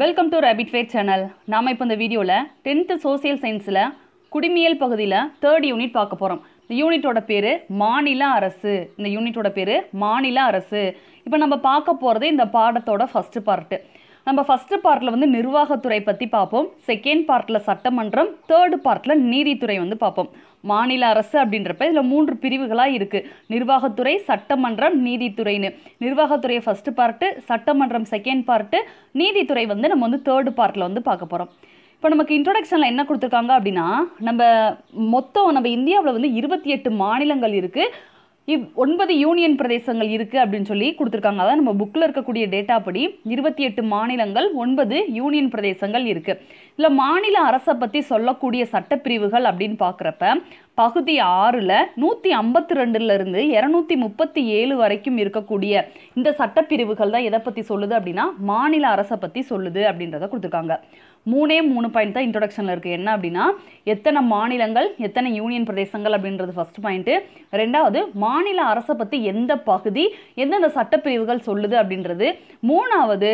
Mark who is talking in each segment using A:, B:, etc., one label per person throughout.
A: welcome to rapid fire channel நாம் இப்போ இந்த வீடியோவில் டென்த்து சோசியல் சயின்ஸில் குடிமியல் பகுதியில் தேர்ட் யூனிட் பார்க்க போகிறோம் இந்த யூனிட்டோட பேர் மாநில அரசு இந்த யூனிட்டோட பேர் மாநில அரசு இப்போ நம்ம பார்க்க போகிறது இந்த பாடத்தோட ஃபஸ்ட்டு பார்ட்டு நம்ம ஃபஸ்ட்டு பார்ட்டில் வந்து நிர்வாகத்துறை பற்றி பார்ப்போம் செகண்ட் பார்ட்டில் சட்டமன்றம் தேர்டு பார்ட்டில் நீதித்துறை வந்து பார்ப்போம் மாநில அரசு அப்படின்றப்ப இதில் மூன்று பிரிவுகளாக இருக்குது நிர்வாகத்துறை சட்டமன்றம் நீதித்துறைன்னு நிர்வாகத்துறையை ஃபஸ்ட்டு பார்ட்டு சட்டமன்றம் செகண்ட் பார்ட்டு நீதித்துறை வந்து நம்ம வந்து தேர்டு பார்ட்டில் வந்து பார்க்க போகிறோம் இப்போ நமக்கு இன்ட்ரொடக்ஷனில் என்ன கொடுத்துருக்காங்க அப்படின்னா நம்ம மொத்தம் நம்ம இந்தியாவில் வந்து இருபத்தி எட்டு மாநிலங்கள் இருக்குது இவ் ஒன்பது யூனியன் பிரதேசங்கள் இருக்குது அப்படின்னு சொல்லி கொடுத்துருக்காங்க அதான் நம்ம புக்கில் இருக்கக்கூடிய டேட்டா படி இருபத்தி எட்டு மாநிலங்கள் ஒன்பது யூனியன் பிரதேசங்கள் இருக்குது இல்லை மாநில அரசை பற்றி சொல்லக்கூடிய சட்டப்பிரிவுகள் அப்படின்னு பார்க்குறப்ப பகுதி ஆறில் நூற்றி ஐம்பத்தி ரெண்டுலேருந்து இரநூத்தி முப்பத்தி ஏழு வரைக்கும் இருக்கக்கூடிய இந்த சட்டப்பிரிவுகள் தான் எதை பற்றி சொல்லுது அப்படின்னா மாநில அரசை பற்றி சொல்லுது அப்படின்றத கொடுத்துருக்காங்க மூணே மூணு பாயிண்ட் தான் இன்ட்ரொடக்ஷனில் இருக்குது என்ன அப்படின்னா எத்தனை மாநிலங்கள் எத்தனை யூனியன் பிரதேசங்கள் அப்படின்றது ஃபஸ்ட் பாயிண்ட்டு ரெண்டாவது மாநில அரசை பற்றி எந்த பகுதி எந்தெந்த சட்டப்பிரிவுகள் சொல்லுது அப்படின்றது மூணாவது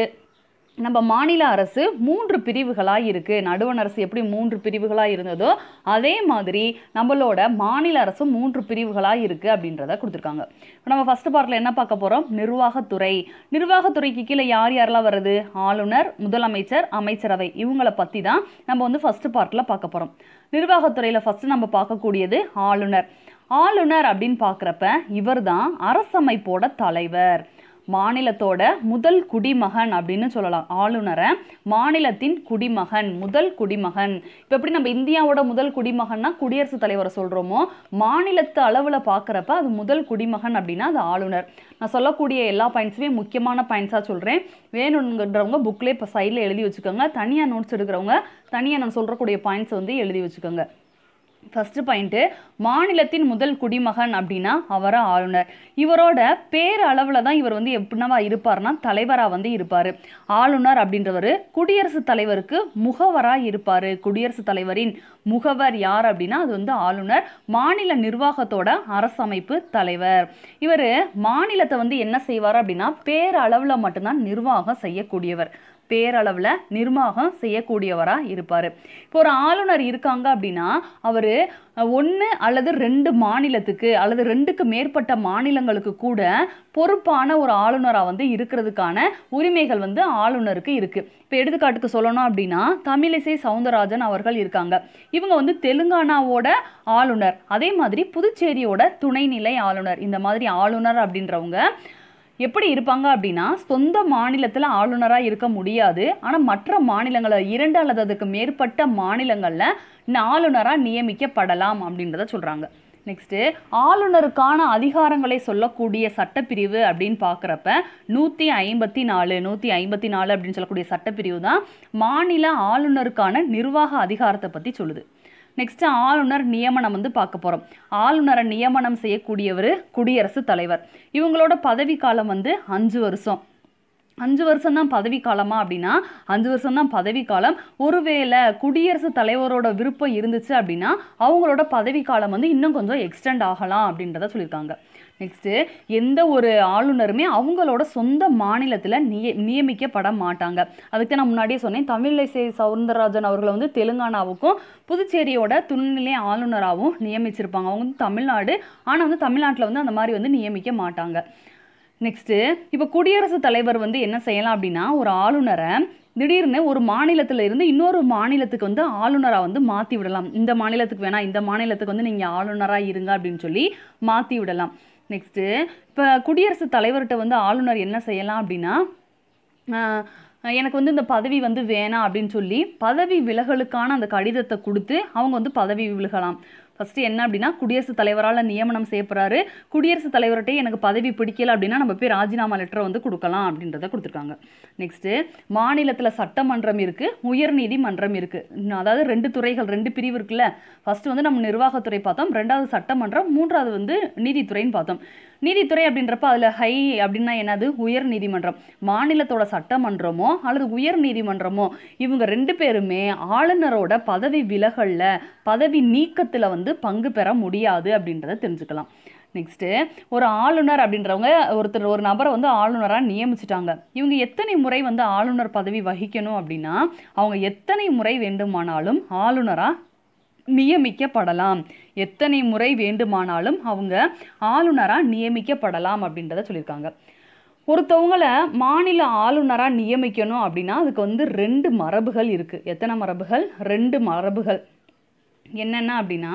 A: நம்ம மாநில அரசு மூன்று பிரிவுகளாக இருக்குது நடுவண் அரசு எப்படி மூன்று பிரிவுகளாக இருந்ததோ அதே மாதிரி நம்மளோட மாநில அரசு மூன்று பிரிவுகளாக இருக்குது அப்படின்றத கொடுத்துருக்காங்க இப்போ நம்ம ஃபஸ்ட்டு பார்ட்டில் என்ன பார்க்க போகிறோம் நிர்வாகத்துறை நிர்வாகத்துறைக்கு கீழே யார் யாரெல்லாம் வருது ஆளுநர் முதலமைச்சர் அமைச்சரவை இவங்கள பற்றி தான் நம்ம வந்து ஃபஸ்ட்டு பார்ட்டில் பார்க்க போகிறோம் நிர்வாகத்துறையில் ஃபஸ்ட்டு நம்ம பார்க்கக்கூடியது ஆளுநர் ஆளுநர் அப்படின்னு பார்க்குறப்ப இவர் தான் அரசமைப்போட தலைவர் மாநிலத்தோட முதல் குடிமகன் அப்படின்னு சொல்லலாம் ஆளுநரை மாநிலத்தின் குடிமகன் முதல் குடிமகன் இப்போ எப்படி நம்ம இந்தியாவோட முதல் குடிமகன்னா குடியரசுத் தலைவரை சொல்கிறோமோ மாநிலத்து அளவில் பார்க்குறப்ப அது முதல் குடிமகன் அப்படின்னா அது ஆளுநர் நான் சொல்லக்கூடிய எல்லா பாயிண்ட்ஸுமே முக்கியமான பாயிண்ட்ஸாக சொல்கிறேன் வேணுங்கிறவங்க புக்கில் இப்போ சைடில் எழுதி வச்சுக்கோங்க தனியாக நோட்ஸ் எடுக்கிறவங்க தனியாக நான் சொல்கிறக்கூடிய பாயிண்ட்ஸ் வந்து எழுதி வச்சுக்கோங்க ஃபஸ்ட்டு பாயிண்ட்டு மாநிலத்தின் முதல் குடிமகன் அப்படின்னா அவராக ஆளுநர் இவரோட பேரளவில் தான் இவர் வந்து எப்படின்னா இருப்பார்னா தலைவராக வந்து இருப்பார் ஆளுநர் அப்படின்றவர் குடியரசுத் தலைவருக்கு முகவராக இருப்பார் குடியரசுத் தலைவரின் முகவர் யார் அப்படின்னா அது வந்து ஆளுநர் மாநில நிர்வாகத்தோட அரசமைப்பு தலைவர் இவர் மாநிலத்தை வந்து என்ன செய்வார் அப்படின்னா பேரளவில் மட்டும்தான் நிர்வாகம் செய்யக்கூடியவர் பேரளவில் நிர்வாகம் செய்யக்கூடியவராக இருப்பார் இப்போ ஒரு ஆளுநர் இருக்காங்க அப்படின்னா அவர் ஒன்று அல்லது ரெண்டு மாநிலத்துக்கு அல்லது ரெண்டுக்கு மேற்பட்ட மாநிலங்களுக்கு கூட பொறுப்பான ஒரு ஆளுநராக வந்து இருக்கிறதுக்கான உரிமைகள் வந்து ஆளுநருக்கு இருக்குது இப்போ எடுத்துக்காட்டுக்கு சொல்லணும் அப்படின்னா தமிழிசை சவுந்தரராஜன் அவர்கள் இருக்காங்க இவங்க வந்து தெலுங்கானாவோட ஆளுநர் அதே மாதிரி புதுச்சேரியோட துணைநிலை ஆளுநர் இந்த மாதிரி ஆளுநர் அப்படின்றவங்க எப்படி இருப்பாங்க அப்படின்னா சொந்த மாநிலத்தில் ஆளுநராக இருக்க முடியாது ஆனால் மற்ற மாநிலங்களில் இரண்டு அல்லது அதுக்கு மேற்பட்ட மாநிலங்களில் ஆளுநராக நியமிக்கப்படலாம் அப்படின்றத சொல்கிறாங்க நெக்ஸ்ட்டு ஆளுநருக்கான அதிகாரங்களை சொல்லக்கூடிய சட்டப்பிரிவு அப்படின்னு பார்க்குறப்ப நூற்றி ஐம்பத்தி நாலு நூற்றி ஐம்பத்தி நாலு அப்படின்னு சொல்லக்கூடிய சட்டப்பிரிவு தான் மாநில ஆளுநருக்கான நிர்வாக அதிகாரத்தை பற்றி சொல்லுது நெக்ஸ்ட்டு ஆளுநர் நியமனம் வந்து பார்க்க போகிறோம் ஆளுநரை நியமனம் செய்யக்கூடியவர் குடியரசுத் தலைவர் இவங்களோட பதவிக்காலம் வந்து அஞ்சு வருஷம் அஞ்சு வருஷம் தான் பதவி காலமா அப்படின்னா அஞ்சு வருஷம் தான் பதவி காலம் ஒருவேளை குடியரசுத் தலைவரோட விருப்பம் இருந்துச்சு அப்படின்னா அவங்களோட பதவி காலம் வந்து இன்னும் கொஞ்சம் எக்ஸ்டெண்ட் ஆகலாம் அப்படின்றத சொல்லியிருக்காங்க நெக்ஸ்ட்டு எந்த ஒரு ஆளுநருமே அவங்களோட சொந்த மாநிலத்தில் நிய நியமிக்கப்பட மாட்டாங்க அதுக்கு நான் முன்னாடியே சொன்னேன் தமிழிசை சவுந்தரராஜன் அவர்களை வந்து தெலுங்கானாவுக்கும் புதுச்சேரியோட துணைநிலை ஆளுநராகவும் நியமிச்சிருப்பாங்க அவங்க வந்து தமிழ்நாடு ஆனால் வந்து தமிழ்நாட்டில் வந்து அந்த மாதிரி வந்து நியமிக்க மாட்டாங்க நெக்ஸ்ட்டு இப்போ குடியரசுத் தலைவர் வந்து என்ன செய்யலாம் அப்படின்னா ஒரு ஆளுநரை திடீர்னு ஒரு மாநிலத்தில் இருந்து இன்னொரு மாநிலத்துக்கு வந்து ஆளுநராக வந்து மாற்றி விடலாம் இந்த மாநிலத்துக்கு வேணாம் இந்த மாநிலத்துக்கு வந்து நீங்கள் ஆளுநராக இருங்க அப்படின்னு சொல்லி மாற்றி விடலாம் நெக்ஸ்ட்டு இப்போ குடியரசுத் தலைவர்கிட்ட வந்து ஆளுநர் என்ன செய்யலாம் அப்படின்னா எனக்கு வந்து இந்த பதவி வந்து வேணாம் அப்படின்னு சொல்லி பதவி விலகலுக்கான அந்த கடிதத்தை கொடுத்து அவங்க வந்து பதவி விலகலாம் ஃபஸ்ட்டு என்ன அப்படின்னா குடியரசுத் தலைவரால் நியமனம் செய்யப்படுறாரு குடியரசுத் தலைவர்கிட்டே எனக்கு பதவி பிடிக்கல அப்படின்னா நம்ம போய் ராஜினாமா லெட்டர் வந்து கொடுக்கலாம் அப்படின்றத கொடுத்துருக்காங்க நெக்ஸ்ட்டு மாநிலத்தில் சட்டமன்றம் இருக்குது உயர்நீதிமன்றம் இருக்குது அதாவது ரெண்டு துறைகள் ரெண்டு பிரிவு இருக்குல்ல ஃபஸ்ட்டு வந்து நம்ம நிர்வாகத்துறை பார்த்தோம் ரெண்டாவது சட்டமன்றம் மூன்றாவது வந்து நீதித்துறைன்னு பார்த்தோம் நீதித்துறை அப்படின்றப்ப அதில் ஹை அப்படின்னா என்னது உயர் நீதிமன்றம் மாநிலத்தோட சட்டமன்றமோ அல்லது உயர் நீதிமன்றமோ இவங்க ரெண்டு பேருமே ஆளுநரோட பதவி விலகலில் பதவி நீக்கத்தில் வந்து பங்கு பெற முடியாது அப்படின்றத தெரிஞ்சுக்கலாம் நெக்ஸ்ட்டு ஒரு ஆளுநர் அப்படின்றவங்க ஒருத்தர் ஒரு நபரை வந்து ஆளுநராக நியமிச்சிட்டாங்க இவங்க எத்தனை முறை வந்து ஆளுநர் பதவி வகிக்கணும் அப்படின்னா அவங்க எத்தனை முறை வேண்டுமானாலும் ஆளுநராக நியமிக்கப்படலாம் எத்தனை முறை வேண்டுமானாலும் அவங்க ஆளுநராக நியமிக்கப்படலாம் அப்படின்றத சொல்லியிருக்காங்க ஒருத்தவங்களை மாநில ஆளுநராக நியமிக்கணும் அப்படின்னா அதுக்கு வந்து ரெண்டு மரபுகள் இருக்குது எத்தனை மரபுகள் ரெண்டு மரபுகள் என்னென்ன அப்படின்னா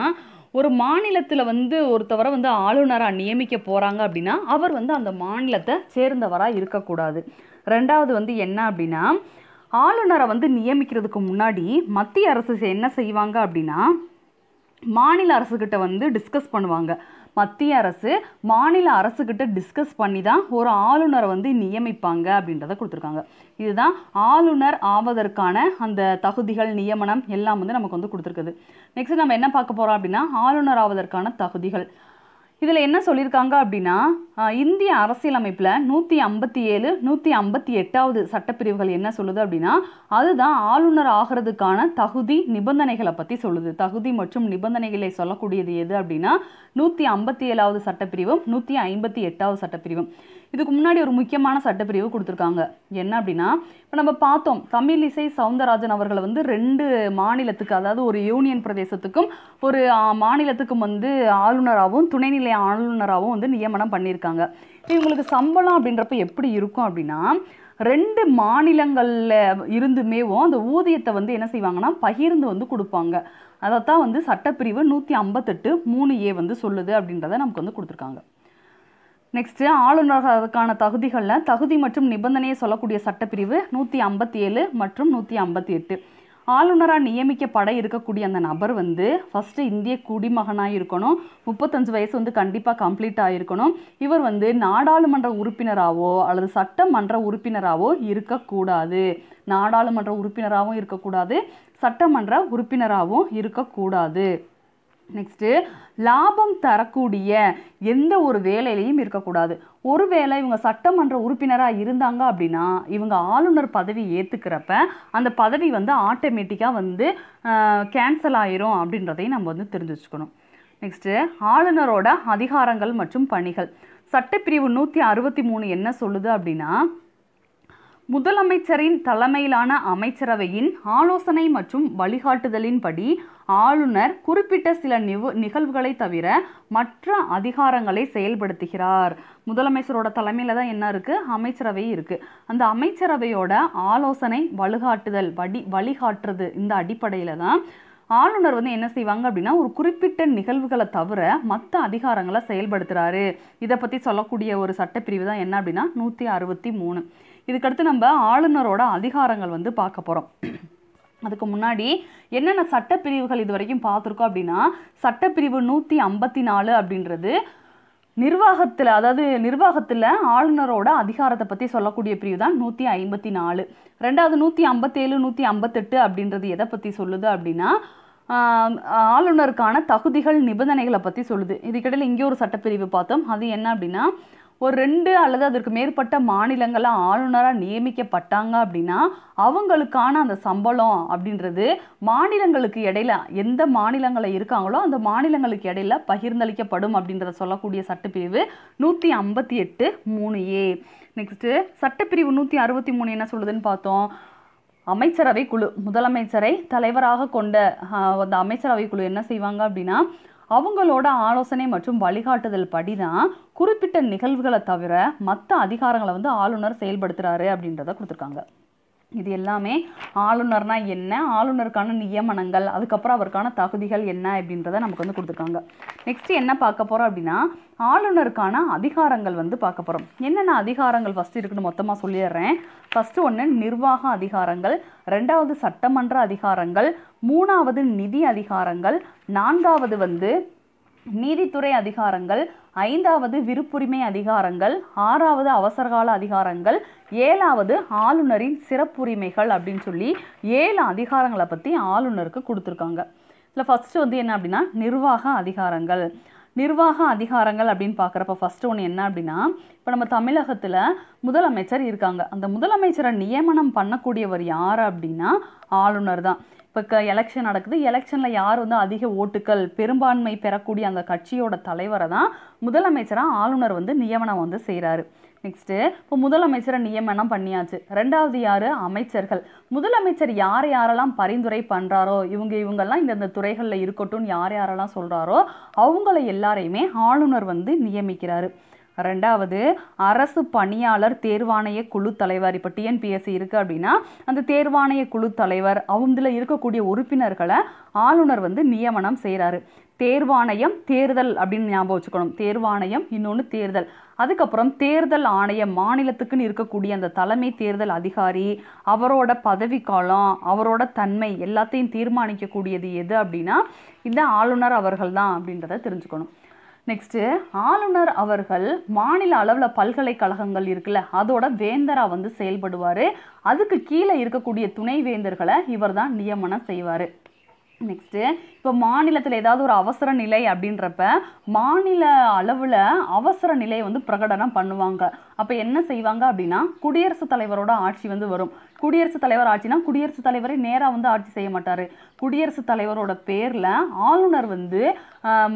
A: ஒரு மாநிலத்தில் வந்து ஒருத்தவரை வந்து ஆளுநராக நியமிக்க போகிறாங்க அப்படின்னா அவர் வந்து அந்த மாநிலத்தை சேர்ந்தவராக இருக்கக்கூடாது ரெண்டாவது வந்து என்ன அப்படின்னா ஆளுநரை வந்து நியமிக்கிறதுக்கு முன்னாடி மத்திய அரசு என்ன செய்வாங்க அப்படின்னா மாநில அரசுக்கிட்ட வந்து டிஸ்கஸ் பண்ணுவாங்க மத்திய அரசு மாநில அரசுக்கிட்ட டிஸ்கஸ் பண்ணி தான் ஒரு ஆளுநரை வந்து நியமிப்பாங்க அப்படின்றத கொடுத்துருக்காங்க இதுதான் ஆளுநர் ஆவதற்கான அந்த தகுதிகள் நியமனம் எல்லாம் வந்து நமக்கு வந்து கொடுத்துருக்குது நெக்ஸ்ட் நம்ம என்ன பார்க்க போகிறோம் அப்படின்னா ஆளுநர் ஆவதற்கான தகுதிகள் இதில் என்ன சொல்லியிருக்காங்க அப்படின்னா இந்திய அரசியலமைப்பில் நூற்றி ஐம்பத்தி ஏழு நூற்றி ஐம்பத்தி எட்டாவது சட்டப்பிரிவுகள் என்ன சொல்லுது அப்படின்னா அதுதான் ஆளுநர் ஆகிறதுக்கான தகுதி நிபந்தனைகளை பற்றி சொல்லுது தகுதி மற்றும் நிபந்தனைகளை சொல்லக்கூடியது எது அப்படின்னா நூற்றி ஐம்பத்தி ஏழாவது சட்டப்பிரிவும் நூற்றி ஐம்பத்தி எட்டாவது சட்டப்பிரிவும் இதுக்கு முன்னாடி ஒரு முக்கியமான சட்டப்பிரிவு கொடுத்துருக்காங்க என்ன அப்படின்னா இப்போ நம்ம பார்த்தோம் தமிழ் இசை சவுந்தரராஜன் அவர்களை வந்து ரெண்டு மாநிலத்துக்கு அதாவது ஒரு யூனியன் பிரதேசத்துக்கும் ஒரு மாநிலத்துக்கும் வந்து ஆளுநராகவும் துணைநிலை ஆளுநராகவும் வந்து நியமனம் பண்ணியிருக்காங்க இவங்களுக்கு சம்பளம் அப்படின்றப்ப எப்படி இருக்கும் அப்படின்னா ரெண்டு மாநிலங்களில் இருந்துமேவும் அந்த ஊதியத்தை வந்து என்ன செய்வாங்கன்னா பகிர்ந்து வந்து கொடுப்பாங்க அதைத்தான் வந்து சட்டப்பிரிவு நூற்றி ஐம்பத்தெட்டு மூணு ஏ வந்து சொல்லுது அப்படின்றத நமக்கு வந்து கொடுத்துருக்காங்க நெக்ஸ்ட்டு ஆளுநர்களுக்கான தகுதிகளில் தகுதி மற்றும் நிபந்தனையை சொல்லக்கூடிய சட்டப்பிரிவு நூற்றி ஐம்பத்தி ஏழு மற்றும் நூற்றி ஐம்பத்தி எட்டு ஆளுநராக நியமிக்கப்பட இருக்கக்கூடிய அந்த நபர் வந்து ஃபஸ்ட்டு இந்திய குடிமகனாக இருக்கணும் முப்பத்தஞ்சு வயசு வந்து கண்டிப்பாக கம்ப்ளீட் ஆகிருக்கணும் இவர் வந்து நாடாளுமன்ற உறுப்பினராகவோ அல்லது சட்டமன்ற உறுப்பினராகவோ இருக்கக்கூடாது நாடாளுமன்ற உறுப்பினராகவும் இருக்கக்கூடாது சட்டமன்ற உறுப்பினராகவும் இருக்கக்கூடாது நெக்ஸ்ட்டு லாபம் தரக்கூடிய எந்த ஒரு வேலையிலையும் இருக்கக்கூடாது ஒருவேளை இவங்க சட்டமன்ற உறுப்பினராக இருந்தாங்க அப்படின்னா இவங்க ஆளுநர் பதவி ஏற்றுக்கிறப்ப அந்த பதவி வந்து ஆட்டோமேட்டிக்காக வந்து கேன்சல் ஆயிரும் அப்படின்றதையும் நம்ம வந்து தெரிஞ்சு வச்சுக்கணும் நெக்ஸ்ட்டு ஆளுநரோட அதிகாரங்கள் மற்றும் பணிகள் சட்டப்பிரிவு நூற்றி அறுபத்தி மூணு என்ன சொல்லுது அப்படின்னா முதலமைச்சரின் தலைமையிலான அமைச்சரவையின் ஆலோசனை மற்றும் வழிகாட்டுதலின்படி ஆளுநர் குறிப்பிட்ட சில நிவு நிகழ்வுகளை தவிர மற்ற அதிகாரங்களை செயல்படுத்துகிறார் முதலமைச்சரோட தலைமையில் தான் என்ன இருக்குது அமைச்சரவை இருக்குது அந்த அமைச்சரவையோட ஆலோசனை வழிகாட்டுதல் வடி வழிகாட்டுறது இந்த அடிப்படையில் தான் ஆளுநர் வந்து என்ன செய்வாங்க அப்படின்னா ஒரு குறிப்பிட்ட நிகழ்வுகளை தவிர மற்ற அதிகாரங்களை செயல்படுத்துகிறாரு இதை பற்றி சொல்லக்கூடிய ஒரு சட்டப்பிரிவு தான் என்ன அப்படின்னா நூற்றி அறுபத்தி மூணு இதுக்கடுத்து நம்ம ஆளுநரோட அதிகாரங்கள் வந்து பார்க்க போகிறோம் அதுக்கு முன்னாடி என்னென்ன சட்டப்பிரிவுகள் இது வரைக்கும் பார்த்துருக்கோம் அப்படின்னா சட்டப்பிரிவு நூற்றி ஐம்பத்தி நாலு அப்படின்றது நிர்வாகத்தில் அதாவது நிர்வாகத்தில் ஆளுநரோட அதிகாரத்தை பற்றி சொல்லக்கூடிய பிரிவு தான் நூற்றி ஐம்பத்தி நாலு ரெண்டாவது நூற்றி ஐம்பத்தேழு நூற்றி ஐம்பத்தெட்டு அப்படின்றது எதை பற்றி சொல்லுது அப்படின்னா ஆளுநருக்கான தகுதிகள் நிபந்தனைகளை பற்றி சொல்லுது இதுக்கிடையில் இங்கே ஒரு சட்டப்பிரிவு பார்த்தோம் அது என்ன அப்படின்னா ஒரு ரெண்டு அல்லது அதற்கு மேற்பட்ட மாநிலங்களாக ஆளுநராக நியமிக்கப்பட்டாங்க அப்படின்னா அவங்களுக்கான அந்த சம்பளம் அப்படின்றது மாநிலங்களுக்கு இடையில எந்த மாநிலங்களை இருக்காங்களோ அந்த மாநிலங்களுக்கு இடையில பகிர்ந்தளிக்கப்படும் அப்படின்றத சொல்லக்கூடிய சட்டப்பிரிவு நூற்றி ஐம்பத்தி எட்டு மூணு ஏ நெக்ஸ்ட்டு சட்டப்பிரிவு நூற்றி அறுபத்தி மூணு என்ன சொல்லுதுன்னு பார்த்தோம் அமைச்சரவை குழு முதலமைச்சரை தலைவராக கொண்ட அந்த அமைச்சரவை குழு என்ன செய்வாங்க அப்படின்னா அவங்களோட ஆலோசனை மற்றும் வழிகாட்டுதல் படி தான் குறிப்பிட்ட நிகழ்வுகளை தவிர மற்ற அதிகாரங்களை வந்து ஆளுநர் செயல்படுத்துகிறாரு அப்படின்றத கொடுத்துருக்காங்க இது எல்லாமே ஆளுநர்னா என்ன ஆளுநருக்கான நியமனங்கள் அதுக்கப்புறம் அவருக்கான தகுதிகள் என்ன அப்படின்றத நமக்கு வந்து கொடுத்துருக்காங்க நெக்ஸ்ட் என்ன பார்க்க போகிறோம் அப்படின்னா ஆளுநருக்கான அதிகாரங்கள் வந்து பார்க்க போகிறோம் என்னென்ன அதிகாரங்கள் ஃபஸ்ட்டு இருக்குன்னு மொத்தமாக சொல்லிடுறேன் ஃபஸ்ட்டு ஒன்று நிர்வாக அதிகாரங்கள் ரெண்டாவது சட்டமன்ற அதிகாரங்கள் மூணாவது நிதி அதிகாரங்கள் நான்காவது வந்து நீதித்துறை அதிகாரங்கள் ஐந்தாவது விருப்புரிமை அதிகாரங்கள் ஆறாவது அவசரகால அதிகாரங்கள் ஏழாவது ஆளுநரின் சிறப்புரிமைகள் அப்படின்னு சொல்லி ஏழு அதிகாரங்களை பற்றி ஆளுநருக்கு கொடுத்துருக்காங்க இதில் ஃபஸ்ட்டு வந்து என்ன அப்படின்னா நிர்வாக அதிகாரங்கள் நிர்வாக அதிகாரங்கள் அப்படின்னு பார்க்குறப்ப ஃபஸ்ட் ஒன்று என்ன அப்படின்னா இப்போ நம்ம தமிழகத்தில் முதலமைச்சர் இருக்காங்க அந்த முதலமைச்சரை நியமனம் பண்ணக்கூடியவர் யார் அப்படின்னா ஆளுநர் தான் இப்போ க எலெக்ஷன் நடக்குது எலெக்ஷனில் யார் வந்து அதிக ஓட்டுக்கள் பெரும்பான்மை பெறக்கூடிய அந்த கட்சியோட தலைவரை தான் முதலமைச்சராக ஆளுநர் வந்து நியமனம் வந்து செய்கிறாரு நெக்ஸ்ட்டு இப்போ முதலமைச்சரை நியமனம் பண்ணியாச்சு ரெண்டாவது யார் அமைச்சர்கள் முதலமைச்சர் யார் யாரெல்லாம் பரிந்துரை பண்ணுறாரோ இவங்க இவங்கெல்லாம் இந்தந்த துறைகளில் இருக்கட்டும் யார் யாரெல்லாம் சொல்கிறாரோ அவங்கள எல்லாரையுமே ஆளுநர் வந்து நியமிக்கிறாரு ரெண்டாவது அரசு பணியாளர் தேர்வாணைய குழு தலைவர் இப்போ டிஎன்பிஎஸ்சி இருக்குது அப்படின்னா அந்த தேர்வாணைய குழு தலைவர் அவங்கள இருக்கக்கூடிய உறுப்பினர்களை ஆளுநர் வந்து நியமனம் செய்கிறாரு தேர்வாணையம் தேர்தல் அப்படின்னு ஞாபகம் வச்சுக்கணும் தேர்வாணையம் இன்னொன்று தேர்தல் அதுக்கப்புறம் தேர்தல் ஆணைய மாநிலத்துக்குன்னு இருக்கக்கூடிய அந்த தலைமை தேர்தல் அதிகாரி அவரோட பதவிக்காலம் அவரோட தன்மை எல்லாத்தையும் தீர்மானிக்கக்கூடியது எது அப்படின்னா இந்த ஆளுநர் அவர்கள் தான் அப்படின்றத தெரிஞ்சுக்கணும் நெக்ஸ்ட்டு ஆளுநர் அவர்கள் மாநில அளவில் பல்கலைக்கழகங்கள் இருக்குல்ல அதோட வேந்தராக வந்து செயல்படுவார் அதுக்கு கீழே இருக்கக்கூடிய துணை வேந்தர்களை இவர் தான் நியமனம் செய்வார் நெக்ஸ்ட்டு இப்போ மாநிலத்தில் ஏதாவது ஒரு அவசர நிலை அப்படின்றப்ப மாநில அளவில் அவசர நிலையை வந்து பிரகடனம் பண்ணுவாங்க அப்போ என்ன செய்வாங்க அப்படின்னா குடியரசுத் தலைவரோட ஆட்சி வந்து வரும் குடியரசுத் தலைவர் ஆட்சினா குடியரசுத் தலைவரை நேராக வந்து ஆட்சி செய்ய மாட்டார் குடியரசுத் தலைவரோட பேரில் ஆளுநர் வந்து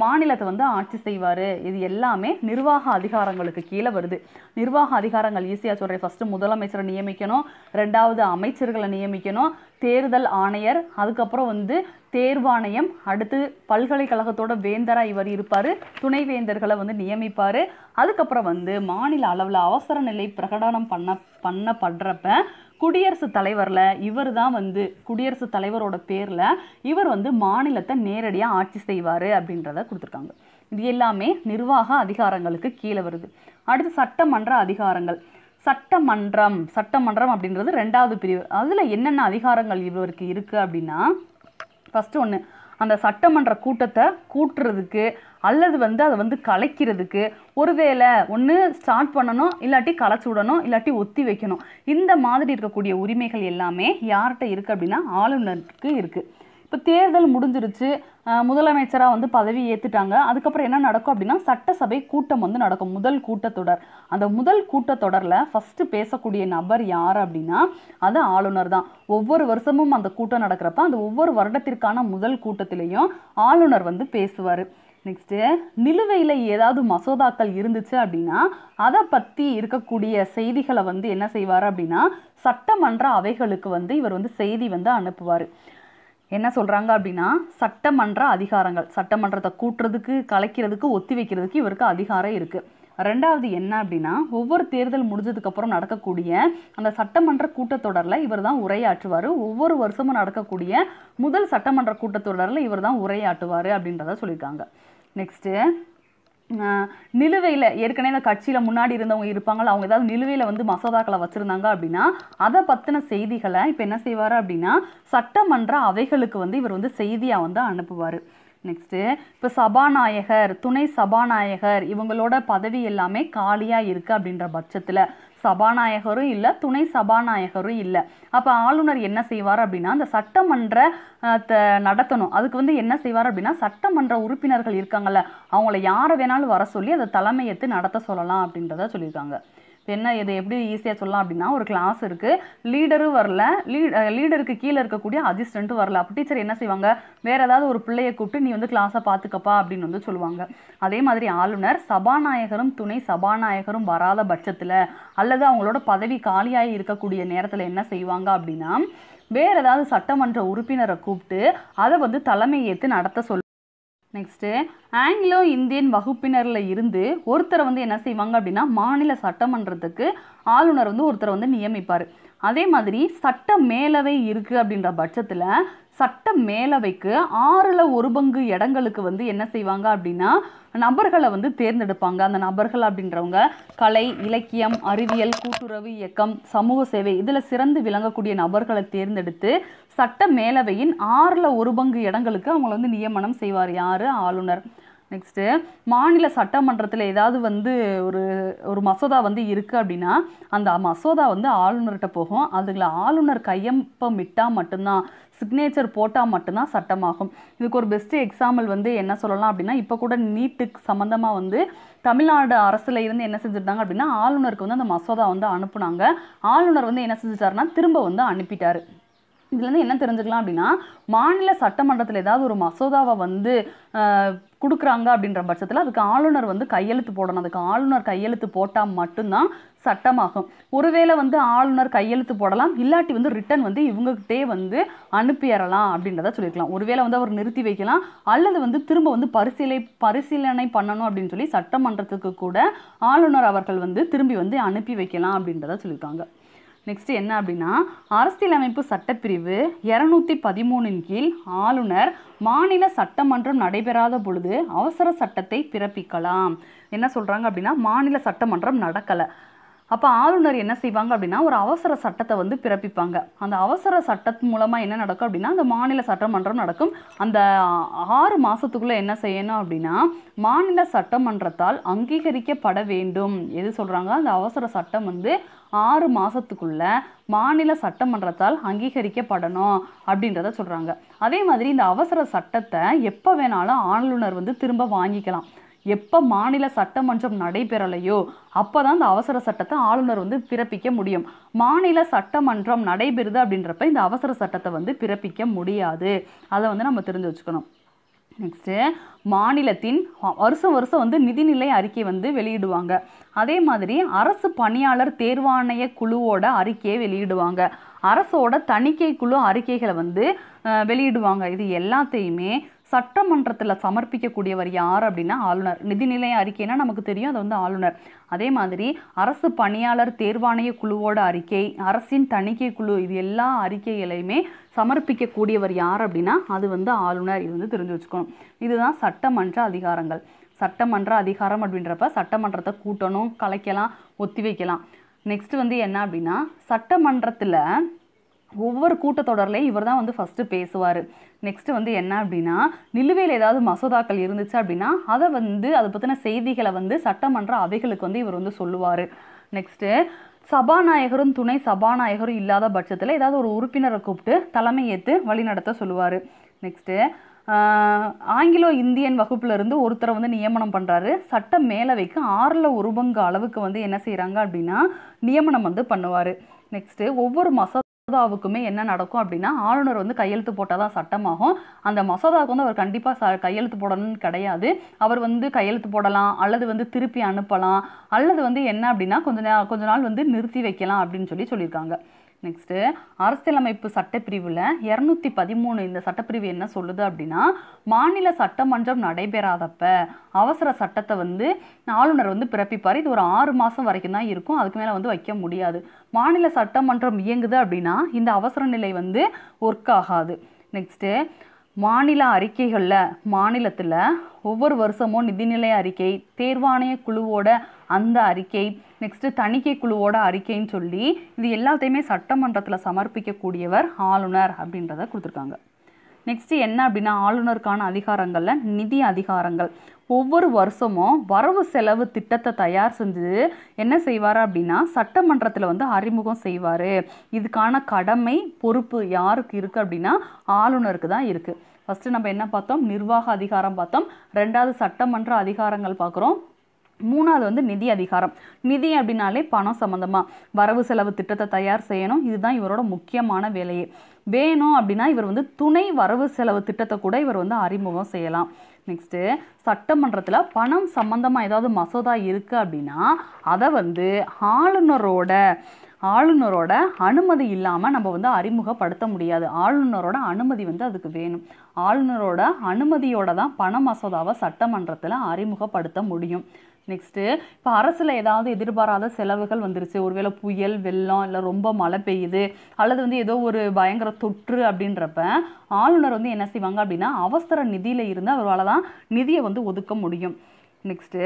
A: மாநிலத்தை வந்து ஆட்சி செய்வார் இது எல்லாமே நிர்வாக அதிகாரங்களுக்கு கீழே வருது நிர்வாக அதிகாரங்கள் ஈஸியாக சொல்கிறேன் ஃபஸ்ட்டு முதலமைச்சரை நியமிக்கணும் ரெண்டாவது அமைச்சர்களை நியமிக்கணும் தேர்தல் ஆணையர் அதுக்கப்புறம் வந்து தேர்வாணையம் அடுத்து பல்கலைக்கழகத்தோட வேந்தராக இவர் இருப்பார் துணை வேந்தர்களை வந்து நியமிப்பார் அதுக்கப்புறம் வந்து மாநில அளவில் அவசர நிலை பிரகடனம் பண்ண பண்ணப்படுறப்ப குடியரசுத் தலைவரில் இவர் தான் வந்து குடியரசுத் தலைவரோட பேரில் இவர் வந்து மாநிலத்தை நேரடியாக ஆட்சி செய்வார் அப்படின்றத கொடுத்துருக்காங்க இது எல்லாமே நிர்வாக அதிகாரங்களுக்கு கீழே வருது அடுத்து சட்டமன்ற அதிகாரங்கள் சட்டமன்றம் சட்டமன்றம் அப்படின்றது ரெண்டாவது பிரிவு அதில் என்னென்ன அதிகாரங்கள் இவருக்கு இருக்குது அப்படின்னா ஃபஸ்ட்டு ஒன்று அந்த சட்டமன்ற கூட்டத்தை கூட்டுறதுக்கு அல்லது வந்து அதை வந்து கலைக்கிறதுக்கு ஒருவேளை ஒன்று ஸ்டார்ட் பண்ணணும் இல்லாட்டி கலைச்சி விடணும் இல்லாட்டி ஒத்தி வைக்கணும் இந்த மாதிரி இருக்கக்கூடிய உரிமைகள் எல்லாமே யார்கிட்ட இருக்குது அப்படின்னா ஆளுநருக்கு இருக்குது இப்போ தேர்தல் முடிஞ்சிருச்சு முதலமைச்சராக வந்து பதவி ஏற்றுட்டாங்க அதுக்கப்புறம் என்ன நடக்கும் அப்படின்னா சட்டசபை கூட்டம் வந்து நடக்கும் முதல் கூட்டத்தொடர் அந்த முதல் கூட்டத்தொடரில் ஃபஸ்ட்டு பேசக்கூடிய நபர் யார் அப்படின்னா அது ஆளுநர் தான் ஒவ்வொரு வருஷமும் அந்த கூட்டம் நடக்கிறப்ப அந்த ஒவ்வொரு வருடத்திற்கான முதல் கூட்டத்திலையும் ஆளுநர் வந்து பேசுவார் நெக்ஸ்ட்டு நிலுவையில் ஏதாவது மசோதாக்கள் இருந்துச்சு அப்படின்னா அதை பற்றி இருக்கக்கூடிய செய்திகளை வந்து என்ன செய்வார் அப்படின்னா சட்டமன்ற அவைகளுக்கு வந்து இவர் வந்து செய்தி வந்து அனுப்புவார் என்ன சொல்கிறாங்க அப்படின்னா சட்டமன்ற அதிகாரங்கள் சட்டமன்றத்தை கூட்டுறதுக்கு கலைக்கிறதுக்கு ஒத்தி வைக்கிறதுக்கு இவருக்கு அதிகாரம் இருக்குது ரெண்டாவது என்ன அப்படின்னா ஒவ்வொரு தேர்தல் முடிஞ்சதுக்கப்புறம் நடக்கக்கூடிய அந்த சட்டமன்ற கூட்டத்தொடரில் இவர் தான் உரையாற்றுவார் ஒவ்வொரு வருஷமும் நடக்கக்கூடிய முதல் சட்டமன்ற கூட்டத்தொடரில் இவர் தான் உரையாற்றுவார் அப்படின்றத சொல்லியிருக்காங்க நெக்ஸ்ட்டு நிலுவையில் ஏற்கனவே இந்த கட்சியில் முன்னாடி இருந்தவங்க இருப்பாங்கள அவங்க ஏதாவது நிலுவையில் வந்து மசோதாக்களை வச்சுருந்தாங்க அப்படின்னா அதை பற்றின செய்திகளை இப்போ என்ன செய்வார் அப்படின்னா சட்டமன்ற அவைகளுக்கு வந்து இவர் வந்து செய்தியாக வந்து அனுப்புவார் நெக்ஸ்ட்டு இப்போ சபாநாயகர் துணை சபாநாயகர் இவங்களோட பதவி எல்லாமே காலியாக இருக்குது அப்படின்ற பட்சத்தில் சபாநாயகரும் இல்லை துணை சபாநாயகரும் இல்லை அப்போ ஆளுநர் என்ன செய்வார் அப்படின்னா அந்த சட்டமன்ற நடத்தணும் அதுக்கு வந்து என்ன செய்வார் அப்படின்னா சட்டமன்ற உறுப்பினர்கள் இருக்காங்கல்ல அவங்கள யாரை வேணாலும் வர சொல்லி அதை தலைமையத்து நடத்த சொல்லலாம் அப்படின்றத சொல்லியிருக்காங்க என்ன இதை எப்படி ஈஸியாக சொல்லலாம் அப்படின்னா ஒரு கிளாஸ் இருக்குது லீடரும் வரல லீட் லீடருக்கு கீழே இருக்கக்கூடிய அசிஸ்டண்ட்டும் வரல அப்போ டீச்சர் என்ன செய்வாங்க வேறு ஏதாவது ஒரு பிள்ளையை கூப்பிட்டு நீ வந்து கிளாஸை பார்த்துக்கப்பா அப்படின்னு வந்து சொல்லுவாங்க அதே மாதிரி ஆளுநர் சபாநாயகரும் துணை சபாநாயகரும் வராத பட்சத்தில் அல்லது அவங்களோட பதவி காலியாகி இருக்கக்கூடிய நேரத்தில் என்ன செய்வாங்க அப்படின்னா வேறு ஏதாவது சட்டமன்ற உறுப்பினரை கூப்பிட்டு அதை வந்து தலைமை ஏற்று நடத்த சொல்லு நெக்ஸ்ட்டு ஆங்கிலோ இந்தியன் வகுப்பினரில் இருந்து ஒருத்தரை வந்து என்ன செய்வாங்க அப்படின்னா மாநில சட்டமன்றத்துக்கு ஆளுநர் வந்து ஒருத்தரை வந்து நியமிப்பார் அதே மாதிரி சட்ட மேலவை இருக்குது அப்படின்ற பட்சத்தில் சட்ட மேலவைக்கு ஆறில் ஒரு பங்கு இடங்களுக்கு வந்து என்ன செய்வாங்க அப்படின்னா நபர்களை வந்து தேர்ந்தெடுப்பாங்க அந்த நபர்கள் அப்படின்றவங்க கலை இலக்கியம் அறிவியல் கூட்டுறவு இயக்கம் சமூக சேவை இதில் சிறந்து விளங்கக்கூடிய நபர்களை தேர்ந்தெடுத்து சட்ட மேலவையின் ஆறில் ஒரு பங்கு இடங்களுக்கு அவங்களை வந்து நியமனம் செய்வார் யார் ஆளுநர் நெக்ஸ்ட்டு மாநில சட்டமன்றத்தில் ஏதாவது வந்து ஒரு ஒரு மசோதா வந்து இருக்குது அப்படின்னா அந்த மசோதா வந்து ஆளுநர்கிட்ட போகும் அதுகளை ஆளுநர் கையொப்பம் விட்டால் மட்டும்தான் சிக்னேச்சர் போட்டால் மட்டும்தான் சட்டமாகும் இதுக்கு ஒரு பெஸ்ட்டு எக்ஸாம்பிள் வந்து என்ன சொல்லலாம் அப்படின்னா இப்போ கூட நீட்டுக்கு சம்மந்தமாக வந்து தமிழ்நாடு அரசில் இருந்து என்ன செஞ்சுருந்தாங்க அப்படின்னா ஆளுநருக்கு வந்து அந்த மசோதா வந்து அனுப்புனாங்க ஆளுநர் வந்து என்ன செஞ்சுட்டாருன்னா திரும்ப வந்து அனுப்பிட்டார் இதுலேருந்து என்ன தெரிஞ்சுக்கலாம் அப்படின்னா மாநில சட்டமன்றத்தில் ஏதாவது ஒரு மசோதாவை வந்து கொடுக்குறாங்க அப்படின்ற பட்சத்தில் அதுக்கு ஆளுநர் வந்து கையெழுத்து போடணும் அதுக்கு ஆளுநர் கையெழுத்து போட்டால் மட்டும்தான் சட்டமாகும் ஒருவேளை வந்து ஆளுநர் கையெழுத்து போடலாம் இல்லாட்டி வந்து ரிட்டன் வந்து இவங்ககிட்டே வந்து அனுப்பிடலாம் அப்படின்றத சொல்லியிருக்கலாம் ஒருவேளை வந்து அவர் நிறுத்தி வைக்கலாம் அல்லது வந்து திரும்ப வந்து பரிசீலை பரிசீலனை பண்ணணும் அப்படின்னு சொல்லி சட்டமன்றத்துக்கு கூட ஆளுநர் அவர்கள் வந்து திரும்பி வந்து அனுப்பி வைக்கலாம் அப்படின்றத சொல்லியிருக்காங்க நெக்ஸ்ட் என்ன அப்படின்னா அரசியலமைப்பு சட்டப்பிரிவு இரநூத்தி பதிமூணின் கீழ் ஆளுநர் மாநில சட்டமன்றம் நடைபெறாத பொழுது அவசர சட்டத்தை பிறப்பிக்கலாம் என்ன சொல்கிறாங்க அப்படின்னா மாநில சட்டமன்றம் நடக்கலை அப்போ ஆளுநர் என்ன செய்வாங்க அப்படின்னா ஒரு அவசர சட்டத்தை வந்து பிறப்பிப்பாங்க அந்த அவசர சட்டத்து மூலமாக என்ன நடக்கும் அப்படின்னா அந்த மாநில சட்டமன்றம் நடக்கும் அந்த ஆறு மாதத்துக்குள்ளே என்ன செய்யணும் அப்படின்னா மாநில சட்டமன்றத்தால் அங்கீகரிக்கப்பட வேண்டும் எது சொல்கிறாங்க அந்த அவசர சட்டம் வந்து ஆறு மாதத்துக்குள்ள மாநில சட்டமன்றத்தால் அங்கீகரிக்கப்படணும் அப்படின்றத சொல்கிறாங்க அதே மாதிரி இந்த அவசர சட்டத்தை எப்போ வேணாலும் ஆளுநர் வந்து திரும்ப வாங்கிக்கலாம் எப்போ மாநில சட்டமன்றம் நடைபெறலையோ அப்போ தான் இந்த அவசர சட்டத்தை ஆளுநர் வந்து பிறப்பிக்க முடியும் மாநில சட்டமன்றம் நடைபெறுது அப்படின்றப்ப இந்த அவசர சட்டத்தை வந்து பிறப்பிக்க முடியாது அதை வந்து நம்ம தெரிஞ்சு வச்சுக்கணும் நெக்ஸ்ட்டு மாநிலத்தின் வருஷம் வருஷம் வந்து நிதிநிலை அறிக்கை வந்து வெளியிடுவாங்க அதே மாதிரி அரசு பணியாளர் தேர்வாணைய குழுவோட அறிக்கையை வெளியிடுவாங்க அரசோட தணிக்கை குழு அறிக்கைகளை வந்து வெளியிடுவாங்க இது எல்லாத்தையுமே சட்டமன்றத்தில் சமர்ப்பிக்கக்கூடியவர் யார் அப்படின்னா ஆளுநர் நிதிநிலை அறிக்கைனா நமக்கு தெரியும் அது வந்து ஆளுநர் அதே மாதிரி அரசு பணியாளர் தேர்வாணைய குழுவோட அறிக்கை அரசின் தணிக்கை குழு இது எல்லா அறிக்கைகளையுமே சமர்ப்பிக்கக்கூடியவர் யார் அப்படின்னா அது வந்து ஆளுநர் இது வந்து தெரிஞ்சு வச்சுக்கணும் இதுதான் சட்டமன்ற அதிகாரங்கள் சட்டமன்ற அதிகாரம் அப்படின்றப்ப சட்டமன்றத்தை கூட்டணும் கலைக்கலாம் ஒத்தி வைக்கலாம் நெக்ஸ்ட் வந்து என்ன அப்படின்னா சட்டமன்றத்தில் ஒவ்வொரு கூட்டத்தொடர்லையும் இவர் தான் வந்து ஃபஸ்ட்டு பேசுவார் நெக்ஸ்ட் வந்து என்ன அப்படின்னா நிலுவையில் ஏதாவது மசோதாக்கள் இருந்துச்சு அப்படின்னா அதை வந்து அதை பற்றின செய்திகளை வந்து சட்டமன்ற அவைகளுக்கு வந்து இவர் வந்து சொல்லுவார் நெக்ஸ்ட்டு சபாநாயகரும் துணை சபாநாயகரும் இல்லாத பட்சத்தில் ஏதாவது ஒரு உறுப்பினரை கூப்பிட்டு தலைமை ஏற்று வழிநடத்த சொல்லுவார் நெக்ஸ்ட்டு ஆங்கிலோ இந்தியன் வகுப்புலேருந்து ஒருத்தரை வந்து நியமனம் பண்ணுறாரு சட்ட மேலவைக்கு ஆறில் ஒரு பங்கு அளவுக்கு வந்து என்ன செய்கிறாங்க அப்படின்னா நியமனம் வந்து பண்ணுவார் நெக்ஸ்ட்டு ஒவ்வொரு மசோ மசோதாவுக்குமே என்ன நடக்கும் அப்படின்னா ஆளுநர் வந்து கையெழுத்து போட்டால் தான் சட்டமாகும் அந்த மசோதாவுக்கு வந்து அவர் கண்டிப்பாக கையெழுத்து போடணும்னு கிடையாது அவர் வந்து கையெழுத்து போடலாம் அல்லது வந்து திருப்பி அனுப்பலாம் அல்லது வந்து என்ன அப்படின்னா கொஞ்ச கொஞ்ச நாள் வந்து நிறுத்தி வைக்கலாம் அப்படின்னு சொல்லி சொல்லியிருக்காங்க நெக்ஸ்ட்டு அரசியலமைப்பு சட்டப்பிரிவில் இரநூத்தி பதிமூணு இந்த சட்டப்பிரிவு என்ன சொல்லுது அப்படின்னா மாநில சட்டமன்றம் நடைபெறாதப்ப அவசர சட்டத்தை வந்து ஆளுநர் வந்து பிறப்பிப்பார் இது ஒரு ஆறு மாதம் வரைக்கும் தான் இருக்கும் அதுக்கு மேலே வந்து வைக்க முடியாது மாநில சட்டமன்றம் இயங்குது அப்படின்னா இந்த அவசர நிலை வந்து ஒர்க் ஆகாது நெக்ஸ்ட்டு மாநில அறிக்கைகளில் மாநிலத்தில் ஒவ்வொரு வருஷமும் நிதிநிலை அறிக்கை தேர்வாணைய குழுவோட அந்த அறிக்கை நெக்ஸ்ட்டு தணிக்கை குழுவோட அறிக்கைன்னு சொல்லி இது எல்லாத்தையுமே சட்டமன்றத்தில் சமர்ப்பிக்கக்கூடியவர் ஆளுநர் அப்படின்றத கொடுத்துருக்காங்க நெக்ஸ்ட்டு என்ன அப்படின்னா ஆளுநருக்கான அதிகாரங்களில் நிதி அதிகாரங்கள் ஒவ்வொரு வருஷமும் வரவு செலவு திட்டத்தை தயார் செஞ்சு என்ன செய்வார் அப்படின்னா சட்டமன்றத்தில் வந்து அறிமுகம் செய்வார் இதுக்கான கடமை பொறுப்பு யாருக்கு இருக்குது அப்படின்னா ஆளுநருக்கு தான் இருக்குது ஃபஸ்ட்டு நம்ம என்ன பார்த்தோம் நிர்வாக அதிகாரம் பார்த்தோம் ரெண்டாவது சட்டமன்ற அதிகாரங்கள் பார்க்குறோம் மூணாவது வந்து நிதி அதிகாரம் நிதி அப்படின்னாலே பணம் சம்மந்தமாக வரவு செலவு திட்டத்தை தயார் செய்யணும் இதுதான் இவரோட முக்கியமான வேலையே வேணும் அப்படின்னா இவர் வந்து துணை வரவு செலவு திட்டத்தை கூட இவர் வந்து அறிமுகம் செய்யலாம் நெக்ஸ்ட்டு சட்டமன்றத்தில் பணம் சம்மந்தமாக ஏதாவது மசோதா இருக்குது அப்படின்னா அதை வந்து ஆளுநரோட ஆளுநரோட அனுமதி இல்லாமல் நம்ம வந்து அறிமுகப்படுத்த முடியாது ஆளுநரோட அனுமதி வந்து அதுக்கு வேணும் ஆளுநரோட அனுமதியோட தான் பண மசோதாவை சட்டமன்றத்தில் அறிமுகப்படுத்த முடியும் நெக்ஸ்ட்டு இப்போ அரசில் ஏதாவது எதிர்பாராத செலவுகள் வந்துருச்சு ஒருவேளை புயல் வெள்ளம் இல்லை ரொம்ப மழை பெய்யுது அல்லது வந்து ஏதோ ஒரு பயங்கர தொற்று அப்படின்றப்ப ஆளுநர் வந்து என்ன செய்வாங்க அப்படின்னா அவசர நிதியில் இருந்து அவரால் தான் நிதியை வந்து ஒதுக்க முடியும் நெக்ஸ்ட்டு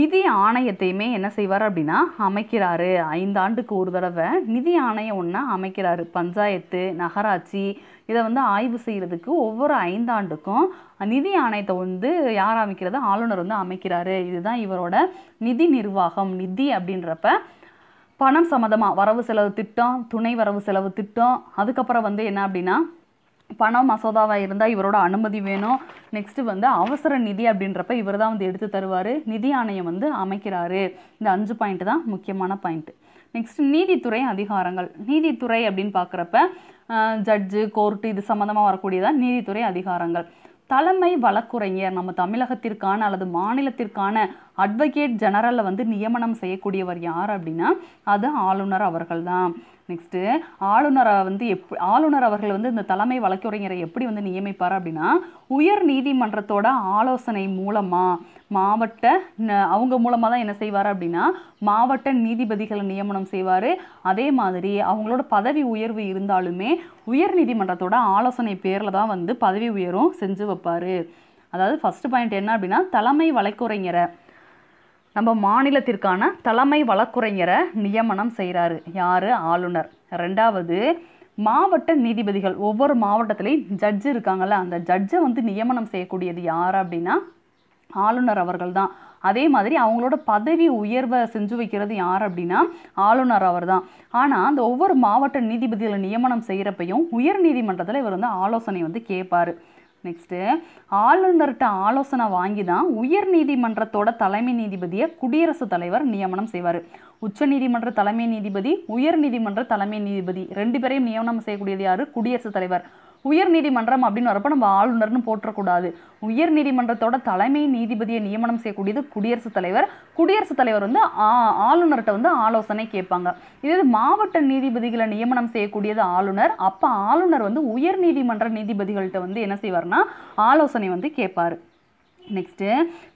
A: நிதி ஆணையத்தையுமே என்ன செய்வார் அப்படின்னா அமைக்கிறாரு ஐந்தாண்டுக்கு ஒரு தடவை நிதி ஆணையம் ஒன்றா அமைக்கிறாரு பஞ்சாயத்து நகராட்சி இதை வந்து ஆய்வு செய்கிறதுக்கு ஒவ்வொரு ஐந்தாண்டுக்கும் நிதி ஆணையத்தை வந்து யார் அமைக்கிறது ஆளுநர் வந்து அமைக்கிறாரு இதுதான் இவரோட நிதி நிர்வாகம் நிதி அப்படின்றப்ப பணம் சம்மந்தமாக வரவு செலவு திட்டம் துணை வரவு செலவு திட்டம் அதுக்கப்புறம் வந்து என்ன அப்படின்னா பணம் மசோதாவாக இருந்தால் இவரோட அனுமதி வேணும் நெக்ஸ்ட்டு வந்து அவசர நிதி அப்படின்றப்ப இவர் தான் வந்து எடுத்து தருவார் நிதி ஆணையம் வந்து அமைக்கிறாரு இந்த அஞ்சு பாயிண்ட்டு தான் முக்கியமான பாயிண்ட்டு நெக்ஸ்ட் நீதித்துறை அதிகாரங்கள் நீதித்துறை அப்படின்னு பார்க்குறப்ப ஜட்ஜு கோர்ட்டு இது சம்மந்தமாக வரக்கூடியதான் நீதித்துறை அதிகாரங்கள் தலைமை வழக்குரைஞர் நம்ம தமிழகத்திற்கான அல்லது மாநிலத்திற்கான அட்வொகேட் ஜெனரலில் வந்து நியமனம் செய்யக்கூடியவர் யார் அப்படின்னா அது ஆளுநர் அவர்கள் தான் நெக்ஸ்ட்டு ஆளுநரை வந்து எப் ஆளுநர் அவர்கள் வந்து இந்த தலைமை வழக்குரைஞரை எப்படி வந்து நியமிப்பார் அப்படின்னா உயர் நீதிமன்றத்தோட ஆலோசனை மூலமாக மாவட்ட அவங்க மூலமாக தான் என்ன செய்வார் அப்படின்னா மாவட்ட நீதிபதிகளை நியமனம் செய்வார் அதே மாதிரி அவங்களோட பதவி உயர்வு இருந்தாலுமே உயர் நீதிமன்றத்தோட ஆலோசனை பேரில் தான் வந்து பதவி உயரும் செஞ்சு வைப்பார் அதாவது ஃபஸ்ட்டு பாயிண்ட் என்ன அப்படின்னா தலைமை வழக்குரைஞரை நம்ம மாநிலத்திற்கான தலைமை வழக்குரைஞரை நியமனம் செய்கிறாரு யார் ஆளுநர் ரெண்டாவது மாவட்ட நீதிபதிகள் ஒவ்வொரு மாவட்டத்திலையும் ஜட்ஜு இருக்காங்கள்ல அந்த ஜட்ஜை வந்து நியமனம் செய்யக்கூடியது யார் அப்படின்னா ஆளுநர் அவர்கள் தான் அதே மாதிரி அவங்களோட பதவி உயர்வை செஞ்சு வைக்கிறது யார் அப்படின்னா ஆளுநர் அவர் தான் ஆனால் அந்த ஒவ்வொரு மாவட்ட நீதிபதிகளை நியமனம் செய்கிறப்பையும் உயர் நீதிமன்றத்தில் இவர் வந்து ஆலோசனை வந்து கேட்பார் நெக்ஸ்ட்டு ஆளுநர்கிட்ட ஆலோசனை வாங்கி தான் உயர் நீதிமன்றத்தோட தலைமை நீதிபதியை குடியரசுத் தலைவர் நியமனம் செய்வார் உச்ச நீதிமன்ற தலைமை நீதிபதி உயர் நீதிமன்ற தலைமை நீதிபதி ரெண்டு பேரையும் நியமனம் செய்யக்கூடியது யார் குடியரசுத் தலைவர் உயர் நீதிமன்றம் அப்படின்னு வரப்போ நம்ம ஆளுநர்னு போற்றக்கூடாது உயர் நீதிமன்றத்தோட தலைமை நீதிபதியை நியமனம் செய்யக்கூடியது குடியரசுத் தலைவர் குடியரசுத் தலைவர் வந்து ஆளுநர்கிட்ட வந்து ஆலோசனை கேட்பாங்க இதே மாவட்ட நீதிபதிகளை நியமனம் செய்யக்கூடியது ஆளுநர் அப்போ ஆளுநர் வந்து உயர் நீதிமன்ற நீதிபதிகள்கிட்ட வந்து என்ன செய்வார்னா ஆலோசனை வந்து கேட்பாரு நெக்ஸ்ட்டு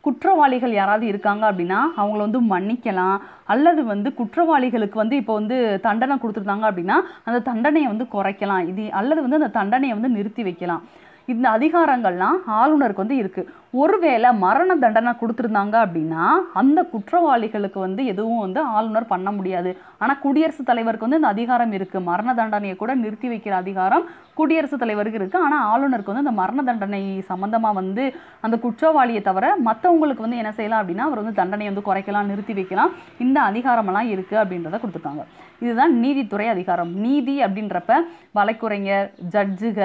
A: குற்றவாளிகள் யாராவது இருக்காங்க அப்படின்னா அவங்கள வந்து மன்னிக்கலாம் அல்லது வந்து குற்றவாளிகளுக்கு வந்து இப்போ வந்து தண்டனை கொடுத்துருந்தாங்க அப்படின்னா அந்த தண்டனையை வந்து குறைக்கலாம் இது அல்லது வந்து அந்த தண்டனையை வந்து நிறுத்தி வைக்கலாம் இந்த அதிகாரங்கள்லாம் ஆளுநருக்கு வந்து இருக்குது ஒருவேளை மரண தண்டனை கொடுத்துருந்தாங்க அப்படின்னா அந்த குற்றவாளிகளுக்கு வந்து எதுவும் வந்து ஆளுநர் பண்ண முடியாது ஆனால் குடியரசுத் தலைவருக்கு வந்து இந்த அதிகாரம் இருக்குது மரண தண்டனையை கூட நிறுத்தி வைக்கிற அதிகாரம் குடியரசுத் தலைவருக்கு இருக்குது ஆனால் ஆளுநருக்கு வந்து அந்த மரண தண்டனை சம்மந்தமாக வந்து அந்த குற்றவாளியை தவிர மற்றவங்களுக்கு வந்து என்ன செய்யலாம் அப்படின்னா அவர் வந்து தண்டனை வந்து குறைக்கலாம் நிறுத்தி வைக்கலாம் இந்த அதிகாரமெல்லாம் இருக்குது அப்படின்றத கொடுத்துருக்காங்க இதுதான் நீதித்துறை அதிகாரம் நீதி அப்படின்றப்ப வழக்குரைஞர் ஜட்ஜுக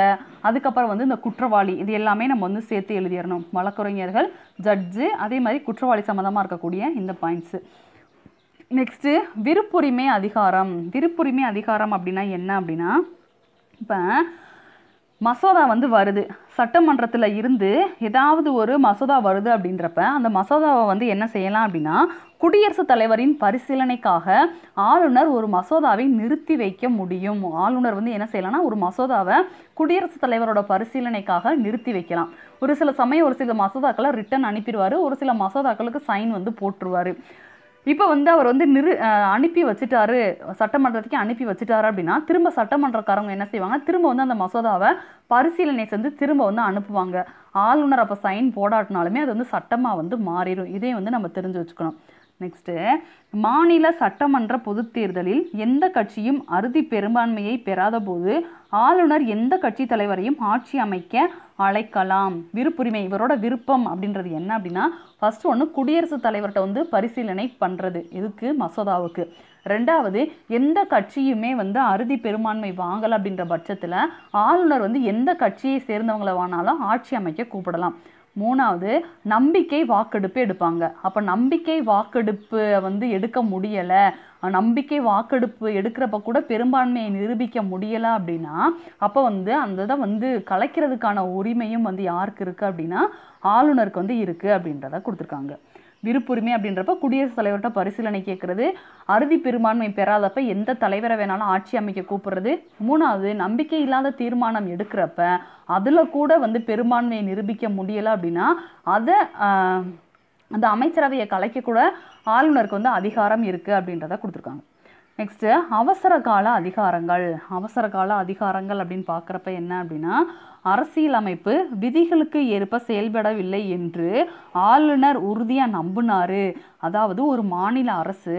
A: அதுக்கப்புறம் வந்து இந்த குற்றவாளி இது எல்லாமே நம்ம வந்து சேர்த்து எழுதிடணும் வழக்கு வழக்குரைஞர்கள் ஜட்ஜு அதே மாதிரி குற்றவாளி சம்மந்தமாக இருக்கக்கூடிய இந்த பாயிண்ட்ஸு நெக்ஸ்ட்டு விருப்புரிமை அதிகாரம் விருப்புரிமை அதிகாரம் அப்படின்னா என்ன அப்படின்னா இப்போ மசோதா வந்து வருது சட்டமன்றத்தில் இருந்து ஏதாவது ஒரு மசோதா வருது அப்படின்றப்ப அந்த மசோதாவை வந்து என்ன செய்யலாம் அப்படின்னா குடியரசுத் தலைவரின் பரிசீலனைக்காக ஆளுநர் ஒரு மசோதாவை நிறுத்தி வைக்க முடியும் ஆளுநர் வந்து என்ன செய்யலாம்னா ஒரு மசோதாவை குடியரசுத் தலைவரோட பரிசீலனைக்காக நிறுத்தி வைக்கலாம் ஒரு சில சமயம் ஒரு சில மசோதாக்களை ரிட்டன் அனுப்பிடுவார் ஒரு சில மசோதாக்களுக்கு சைன் வந்து போட்டுருவார் இப்போ வந்து அவர் வந்து நிறு அனுப்பி வச்சுட்டாரு சட்டமன்றத்துக்கு அனுப்பி வச்சுட்டாரு அப்படின்னா திரும்ப சட்டமன்றக்காரங்க என்ன செய்வாங்க திரும்ப வந்து அந்த மசோதாவை பரிசீலனை செஞ்சு திரும்ப வந்து அனுப்புவாங்க ஆளுநர் அப்போ சைன் போடாட்டினாலுமே அது வந்து சட்டமாக வந்து மாறிடும் இதையும் வந்து நம்ம தெரிஞ்சு வச்சுக்கணும் நெக்ஸ்ட்டு மாநில சட்டமன்ற பொதுத் தேர்தலில் எந்த கட்சியும் அறுதி பெரும்பான்மையை பெறாத போது ஆளுநர் எந்த கட்சி தலைவரையும் ஆட்சி அமைக்க அழைக்கலாம் விருப்புரிமை இவரோட விருப்பம் அப்படின்றது என்ன அப்படின்னா ஃபஸ்ட் ஒன்று குடியரசுத் தலைவர்கிட்ட வந்து பரிசீலனை பண்ணுறது இதுக்கு மசோதாவுக்கு ரெண்டாவது எந்த கட்சியுமே வந்து அறுதி பெரும்பான்மை வாங்கலை அப்படின்ற பட்சத்தில் ஆளுநர் வந்து எந்த கட்சியை சேர்ந்தவங்களை வானாலும் ஆட்சி அமைக்க கூப்பிடலாம் மூணாவது நம்பிக்கை வாக்கெடுப்பு எடுப்பாங்க அப்போ நம்பிக்கை வாக்கெடுப்பு வந்து எடுக்க முடியலை நம்பிக்கை வாக்கெடுப்பு எடுக்கிறப்ப கூட பெரும்பான்மையை நிரூபிக்க முடியலை அப்படின்னா அப்போ வந்து அந்த இதை வந்து கலைக்கிறதுக்கான உரிமையும் வந்து யாருக்கு இருக்குது அப்படின்னா ஆளுநருக்கு வந்து இருக்குது அப்படின்றத கொடுத்துருக்காங்க விருப்புரிமை அப்படின்றப்ப குடியரசுத் தலைவர்கிட்ட பரிசீலனை கேட்குறது அறுதி பெரும்பான்மை பெறாதப்ப எந்த தலைவரை வேணாலும் ஆட்சி அமைக்க கூப்பிடுறது மூணாவது நம்பிக்கை இல்லாத தீர்மானம் எடுக்கிறப்ப அதில் கூட வந்து பெரும்பான்மையை நிரூபிக்க முடியலை அப்படின்னா அதை அந்த அமைச்சரவையை கலைக்க கூட ஆளுநருக்கு வந்து அதிகாரம் இருக்குது அப்படின்றத கொடுத்துருக்காங்க நெக்ஸ்ட்டு அவசர கால அதிகாரங்கள் அவசர கால அதிகாரங்கள் அப்படின்னு பார்க்குறப்ப என்ன அப்படின்னா அரசியலமைப்பு விதிகளுக்கு ஏற்ப செயல்படவில்லை என்று ஆளுநர் உறுதியாக நம்பினாரு அதாவது ஒரு மாநில அரசு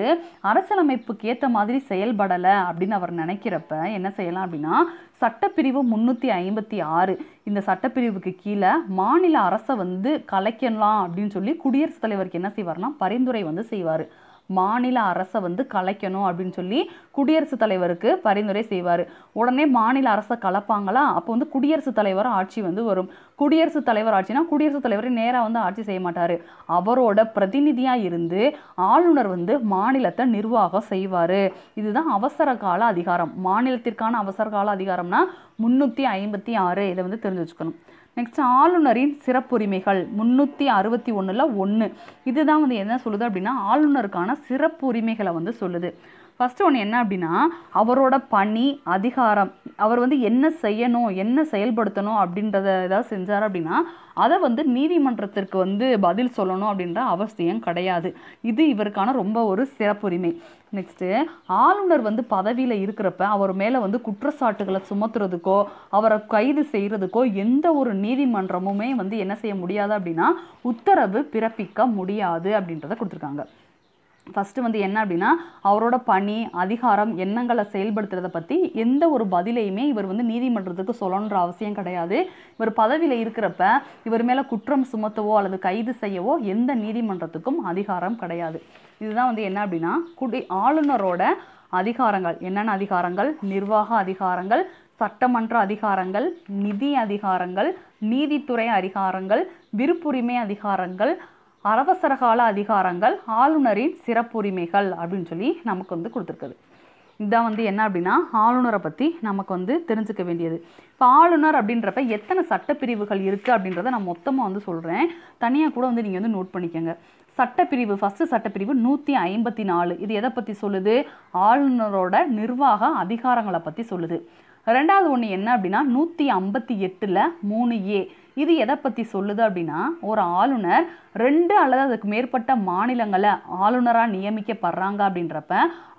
A: அரசியலமைப்புக்கு ஏற்ற மாதிரி செயல்படலை அப்படின்னு அவர் நினைக்கிறப்ப என்ன செய்யலாம் அப்படின்னா சட்டப்பிரிவு முன்னூற்றி ஐம்பத்தி ஆறு இந்த சட்டப்பிரிவுக்கு கீழே மாநில அரசை வந்து கலைக்கலாம் அப்படின்னு சொல்லி குடியரசுத் தலைவருக்கு என்ன செய்வார்னா பரிந்துரை வந்து செய்வார் மாநில அரசை வந்து கலைக்கணும் அப்படின்னு சொல்லி குடியரசுத் தலைவருக்கு பரிந்துரை செய்வார் உடனே மாநில அரசை கலப்பாங்களா அப்போ வந்து குடியரசுத் தலைவர் ஆட்சி வந்து வரும் குடியரசுத் தலைவர் ஆட்சினா குடியரசுத் தலைவரை நேராக வந்து ஆட்சி செய்ய மாட்டார் அவரோட பிரதிநிதியாக இருந்து ஆளுநர் வந்து மாநிலத்தை நிர்வாகம் செய்வார் இதுதான் அவசர கால அதிகாரம் மாநிலத்திற்கான அவசர கால அதிகாரம்னா முந்நூற்றி ஐம்பத்தி ஆறு இதை வந்து தெரிஞ்சு வச்சுக்கணும் நெக்ஸ்ட் ஆளுநரின் சிறப்புரிமைகள் முந்நூற்றி அறுபத்தி ஒன்றில் ஒன்று இதுதான் வந்து என்ன சொல்லுது அப்படின்னா ஆளுநருக்கான சிறப்புரிமைகளை வந்து சொல்லுது ஃபஸ்ட்டு ஒன்று என்ன அப்படின்னா அவரோட பணி அதிகாரம் அவர் வந்து என்ன செய்யணும் என்ன செயல்படுத்தணும் அப்படின்றத ஏதாவது செஞ்சார் அப்படின்னா அதை வந்து நீதிமன்றத்திற்கு வந்து பதில் சொல்லணும் அப்படின்ற அவசியம் கிடையாது இது இவருக்கான ரொம்ப ஒரு சிறப்புரிமை நெக்ஸ்ட்டு ஆளுநர் வந்து பதவியில் இருக்கிறப்ப அவர் மேலே வந்து குற்றச்சாட்டுகளை சுமத்துறதுக்கோ அவரை கைது செய்கிறதுக்கோ எந்த ஒரு நீதிமன்றமுமே வந்து என்ன செய்ய முடியாது அப்படின்னா உத்தரவு பிறப்பிக்க முடியாது அப்படின்றத கொடுத்துருக்காங்க ஃபஸ்ட்டு வந்து என்ன அப்படின்னா அவரோட பணி அதிகாரம் எண்ணங்களை செயல்படுத்துறத பற்றி எந்த ஒரு பதிலையுமே இவர் வந்து நீதிமன்றத்துக்கு சொல்லணுன்ற அவசியம் கிடையாது இவர் பதவியில் இருக்கிறப்ப இவர் மேலே குற்றம் சுமத்தவோ அல்லது கைது செய்யவோ எந்த நீதிமன்றத்துக்கும் அதிகாரம் கிடையாது இதுதான் வந்து என்ன அப்படின்னா குடி ஆளுநரோட அதிகாரங்கள் என்னென்ன அதிகாரங்கள் நிர்வாக அதிகாரங்கள் சட்டமன்ற அதிகாரங்கள் நிதி அதிகாரங்கள் நீதித்துறை அதிகாரங்கள் விருப்புரிமை அதிகாரங்கள் அரவசரகால அதிகாரங்கள் ஆளுநரின் சிறப்புரிமைகள் அப்படின்னு சொல்லி நமக்கு வந்து கொடுத்துருக்குது இதான் வந்து என்ன அப்படின்னா ஆளுநரை பற்றி நமக்கு வந்து தெரிஞ்சுக்க வேண்டியது இப்போ ஆளுநர் அப்படின்றப்ப எத்தனை சட்டப்பிரிவுகள் இருக்குது அப்படின்றத நான் மொத்தமாக வந்து சொல்கிறேன் தனியாக கூட வந்து நீங்கள் வந்து நோட் பண்ணிக்கோங்க சட்டப்பிரிவு ஃபஸ்ட்டு சட்டப்பிரிவு நூற்றி ஐம்பத்தி நாலு இது எதை பற்றி சொல்லுது ஆளுநரோட நிர்வாக அதிகாரங்களை பற்றி சொல்லுது ரெண்டாவது ஒன்று என்ன அப்படின்னா நூற்றி ஐம்பத்தி எட்டில் மூணு ஏ இது எதை பற்றி சொல்லுது அப்படின்னா ஒரு ஆளுநர் ரெண்டு அல்லது அதுக்கு மேற்பட்ட மாநிலங்களை ஆளுநராக நியமிக்கப்படுறாங்க அப்படின்றப்ப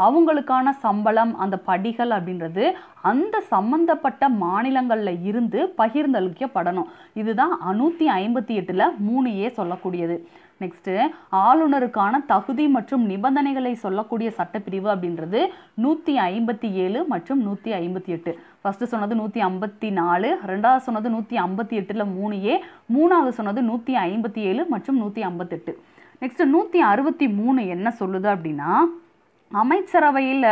A: அவங்களுக்கான சம்பளம் அந்த படிகள் அப்படின்றது அந்த சம்பந்தப்பட்ட மாநிலங்களில் இருந்து பகிர்ந்தளிக்கப்படணும் இதுதான் அநூற்றி ஐம்பத்தி எட்டில் மூணு ஏ சொல்லக்கூடியது நெக்ஸ்ட்டு ஆளுநருக்கான தகுதி மற்றும் நிபந்தனைகளை சொல்லக்கூடிய சட்டப்பிரிவு அப்படின்றது நூற்றி ஐம்பத்தி ஏழு மற்றும் நூற்றி ஐம்பத்தி எட்டு ஃபஸ்ட்டு சொன்னது நூற்றி ஐம்பத்தி நாலு ரெண்டாவது சொன்னது நூற்றி ஐம்பத்தி எட்டில் மூணு ஏ மூணாவது சொன்னது நூற்றி ஐம்பத்தி ஏழு மற்றும் நூற்றி ஐம்பத்தெட்டு நெக்ஸ்ட்டு நூற்றி அறுபத்தி மூணு என்ன சொல்லுது அப்படின்னா அமைச்சரவையில்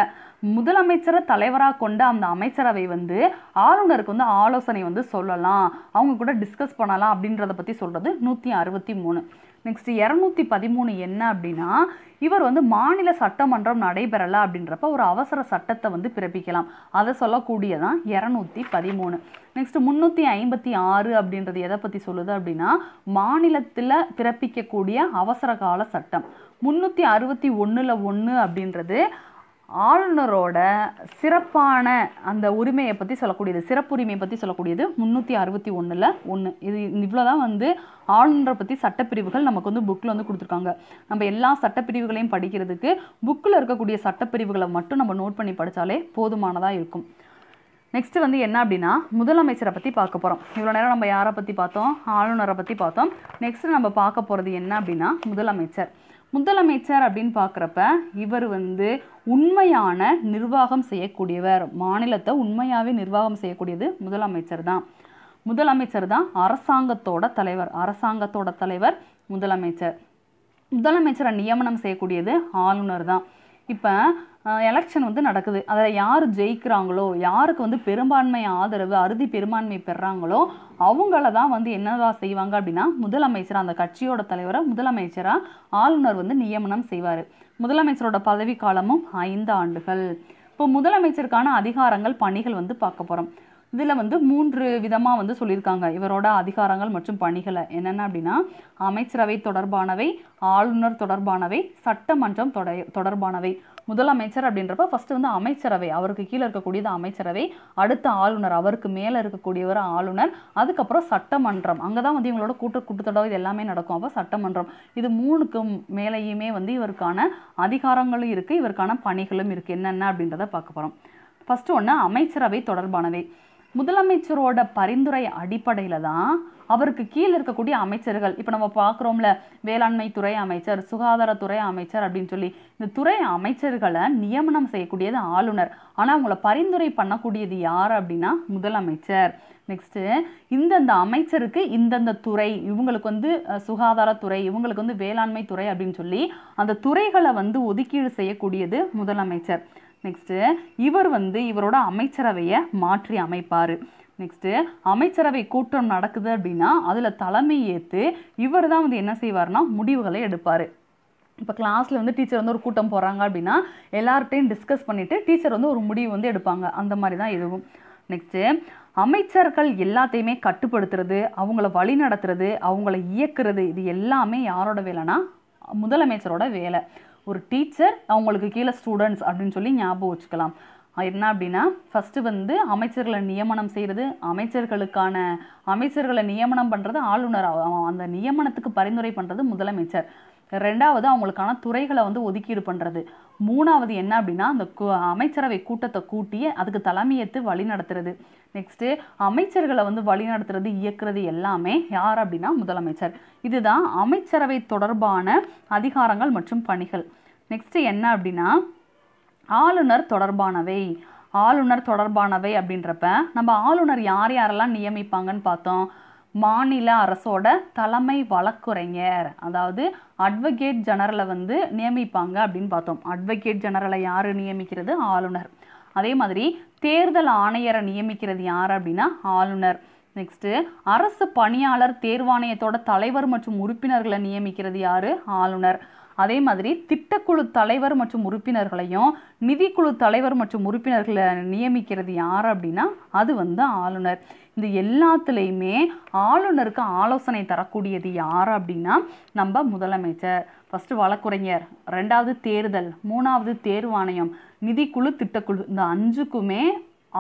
A: முதலமைச்சரை தலைவராக கொண்ட அந்த அமைச்சரவை வந்து ஆளுநருக்கு வந்து ஆலோசனை வந்து சொல்லலாம் அவங்க கூட டிஸ்கஸ் பண்ணலாம் அப்படின்றத பற்றி சொல்கிறது நூற்றி அறுபத்தி மூணு நெக்ஸ்ட் இரநூத்தி பதிமூணு என்ன அப்படின்னா இவர் வந்து மாநில சட்டமன்றம் நடைபெறலை அப்படின்றப்ப ஒரு அவசர சட்டத்தை வந்து பிறப்பிக்கலாம் அதை சொல்லக்கூடியதான் இரநூத்தி பதிமூணு நெக்ஸ்ட் முந்நூற்றி ஐம்பத்தி ஆறு அப்படின்றது எதை பற்றி சொல்லுது அப்படின்னா மாநிலத்தில் பிறப்பிக்கக்கூடிய அவசர கால சட்டம் முந்நூற்றி அறுபத்தி ஒன்றில் ஒன்று அப்படின்றது ஆளுநரோட சிறப்பான அந்த உரிமையை பற்றி சொல்லக்கூடியது சிறப்பு உரிமையை பற்றி சொல்லக்கூடியது முந்நூற்றி அறுபத்தி ஒன்றில் ஒன்று இது இவ்வளோ தான் வந்து ஆளுநரை பற்றி சட்டப்பிரிவுகள் நமக்கு வந்து புக்கில் வந்து கொடுத்துருக்காங்க நம்ம எல்லா சட்டப்பிரிவுகளையும் படிக்கிறதுக்கு புக்கில் இருக்கக்கூடிய சட்டப்பிரிவுகளை மட்டும் நம்ம நோட் பண்ணி படித்தாலே போதுமானதாக இருக்கும் நெக்ஸ்ட்டு வந்து என்ன அப்படின்னா முதலமைச்சரை பற்றி பார்க்க போகிறோம் இவ்வளோ நேரம் நம்ம யாரை பற்றி பார்த்தோம் ஆளுநரை பற்றி பார்த்தோம் நெக்ஸ்ட்டு நம்ம பார்க்க போகிறது என்ன அப்படின்னா முதலமைச்சர் முதலமைச்சர் அப்படின்னு பார்க்குறப்ப இவர் வந்து உண்மையான நிர்வாகம் செய்யக்கூடியவர் மாநிலத்தை உண்மையாகவே நிர்வாகம் செய்யக்கூடியது முதலமைச்சர் தான் முதலமைச்சர் தான் அரசாங்கத்தோட தலைவர் அரசாங்கத்தோட தலைவர் முதலமைச்சர் முதலமைச்சரை நியமனம் செய்யக்கூடியது ஆளுநர் தான் இப்போ எலெக்ஷன் வந்து நடக்குது அதில் யார் ஜெயிக்கிறாங்களோ யாருக்கு வந்து பெரும்பான்மை ஆதரவு அறுதி பெரும்பான்மை பெறாங்களோ அவங்கள தான் வந்து என்னதான் செய்வாங்க அப்படின்னா முதலமைச்சர் அந்த கட்சியோட தலைவரை முதலமைச்சராக ஆளுநர் வந்து நியமனம் செய்வார் முதலமைச்சரோட பதவி காலமும் ஐந்து ஆண்டுகள் இப்போ முதலமைச்சருக்கான அதிகாரங்கள் பணிகள் வந்து பார்க்க போகிறோம் இதில் வந்து மூன்று விதமாக வந்து சொல்லியிருக்காங்க இவரோட அதிகாரங்கள் மற்றும் பணிகளை என்னென்ன அப்படின்னா அமைச்சரவை தொடர்பானவை ஆளுநர் தொடர்பானவை சட்டமன்றம் தொடர்பானவை முதலமைச்சர் அப்படின்றப்ப ஃபஸ்ட்டு வந்து அமைச்சரவை அவருக்கு கீழே இருக்கக்கூடியது அமைச்சரவை அடுத்த ஆளுநர் அவருக்கு மேலே இருக்கக்கூடியவர் ஆளுநர் அதுக்கப்புறம் சட்டமன்றம் அங்கே தான் வந்து இவங்களோட கூட்டு கூட்டத்தொடர் இது எல்லாமே நடக்கும் அப்போ சட்டமன்றம் இது மூணுக்கும் மேலேயுமே வந்து இவருக்கான அதிகாரங்களும் இருக்குது இவருக்கான பணிகளும் இருக்குது என்னென்ன அப்படின்றத பார்க்க போகிறோம் ஃபஸ்ட்டு ஒன்று அமைச்சரவை தொடர்பானவை முதலமைச்சரோட பரிந்துரை அடிப்படையில் தான் அவருக்கு கீழே இருக்கக்கூடிய அமைச்சர்கள் இப்போ நம்ம பார்க்குறோம்ல வேளாண்மை துறை அமைச்சர் சுகாதாரத்துறை அமைச்சர் அப்படின்னு சொல்லி இந்த துறை அமைச்சர்களை நியமனம் செய்யக்கூடியது ஆளுநர் ஆனால் அவங்கள பரிந்துரை பண்ணக்கூடியது யார் அப்படின்னா முதலமைச்சர் நெக்ஸ்ட்டு இந்தந்த அமைச்சருக்கு இந்தந்த துறை இவங்களுக்கு வந்து சுகாதாரத்துறை இவங்களுக்கு வந்து வேளாண்மை துறை அப்படின்னு சொல்லி அந்த துறைகளை வந்து ஒதுக்கீடு செய்யக்கூடியது முதலமைச்சர் நெக்ஸ்ட்டு இவர் வந்து இவரோட அமைச்சரவையை மாற்றி அமைப்பார் நெக்ஸ்ட்டு அமைச்சரவை கூட்டம் நடக்குது அப்படின்னா அதில் தலைமை ஏற்று இவர் தான் வந்து என்ன செய்வார்னா முடிவுகளை எடுப்பார் இப்போ கிளாஸில் வந்து டீச்சர் வந்து ஒரு கூட்டம் போகிறாங்க அப்படின்னா எல்லார்கிட்டையும் டிஸ்கஸ் பண்ணிவிட்டு டீச்சர் வந்து ஒரு முடிவு வந்து எடுப்பாங்க அந்த மாதிரி தான் இதுவும் நெக்ஸ்ட்டு அமைச்சர்கள் எல்லாத்தையுமே கட்டுப்படுத்துறது அவங்கள வழி நடத்துறது அவங்கள இயக்குறது இது எல்லாமே யாரோட வேலைனா முதலமைச்சரோட வேலை ஒரு டீச்சர் அவங்களுக்கு கீழே ஸ்டூடெண்ட்ஸ் அப்படின்னு சொல்லி ஞாபகம் வச்சுக்கலாம் என்ன அப்படின்னா ஃபஸ்ட்டு வந்து அமைச்சர்களை நியமனம் செய்கிறது அமைச்சர்களுக்கான அமைச்சர்களை நியமனம் பண்ணுறது ஆளுநர் அந்த நியமனத்துக்கு பரிந்துரை பண்ணுறது முதலமைச்சர் ரெண்டாவது அவங்களுக்கான துறைகளை வந்து ஒதுக்கீடு பண்ணுறது மூணாவது என்ன அப்படின்னா அந்த அமைச்சரவை கூட்டத்தை கூட்டி அதுக்கு தலைமையேற்று வழி நடத்துறது நெக்ஸ்ட்டு அமைச்சர்களை வந்து வழிநடத்துறது இயக்குறது எல்லாமே யார் அப்படின்னா முதலமைச்சர் இதுதான் அமைச்சரவை தொடர்பான அதிகாரங்கள் மற்றும் பணிகள் நெக்ஸ்ட்டு என்ன அப்படின்னா ஆளுநர் தொடர்பானவை ஆளுநர் தொடர்பானவை அப்படின்றப்ப நம்ம ஆளுநர் யார் யாரெல்லாம் நியமிப்பாங்கன்னு பார்த்தோம் மாநில அரசோட தலைமை வழக்குரைஞர் அதாவது அட்வொகேட் ஜெனரலை வந்து நியமிப்பாங்க அப்படின்னு பார்த்தோம் அட்வொகேட் ஜெனரலை யார் நியமிக்கிறது ஆளுநர் அதே மாதிரி தேர்தல் ஆணையரை நியமிக்கிறது யார் அப்படின்னா ஆளுநர் நெக்ஸ்ட்டு அரசு பணியாளர் தேர்வாணையத்தோட தலைவர் மற்றும் உறுப்பினர்களை நியமிக்கிறது யார் ஆளுநர் அதே மாதிரி திட்டக்குழு தலைவர் மற்றும் உறுப்பினர்களையும் நிதிக்குழு தலைவர் மற்றும் உறுப்பினர்களை நியமிக்கிறது யார் அப்படின்னா அது வந்து ஆளுநர் இந்த எல்லாத்துலேயுமே ஆளுநருக்கு ஆலோசனை தரக்கூடியது யார் அப்படின்னா நம்ம முதலமைச்சர் ஃபஸ்ட்டு வழக்குரைஞர் ரெண்டாவது தேர்தல் மூணாவது தேர்வாணையம் நிதிக்குழு திட்டக்குழு இந்த அஞ்சுக்குமே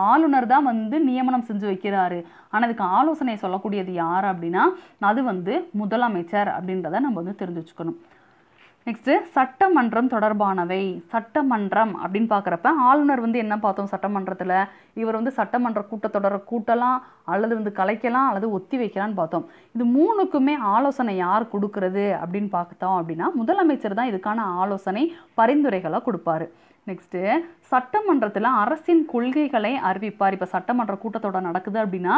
A: ஆளுநர் தான் வந்து நியமனம் செஞ்சு வைக்கிறாரு ஆனால் அதுக்கு ஆலோசனை சொல்லக்கூடியது யார் அப்படின்னா அது வந்து முதலமைச்சர் அப்படின்றத நம்ம வந்து தெரிஞ்சு வச்சுக்கணும் நெக்ஸ்ட்டு சட்டமன்றம் தொடர்பானவை சட்டமன்றம் அப்படின்னு பார்க்குறப்ப ஆளுநர் வந்து என்ன பார்த்தோம் சட்டமன்றத்தில் இவர் வந்து சட்டமன்ற கூட்டத்தொடர கூட்டலாம் அல்லது வந்து கலைக்கலாம் அல்லது ஒத்தி வைக்கலாம்னு பார்த்தோம் இது மூணுக்குமே ஆலோசனை யார் கொடுக்கறது அப்படின்னு பார்த்தோம் அப்படின்னா முதலமைச்சர் தான் இதுக்கான ஆலோசனை பரிந்துரைகளாக கொடுப்பாரு நெக்ஸ்ட்டு சட்டமன்றத்தில் அரசின் கொள்கைகளை அறிவிப்பார் இப்போ சட்டமன்ற கூட்டத்தோட நடக்குது அப்படின்னா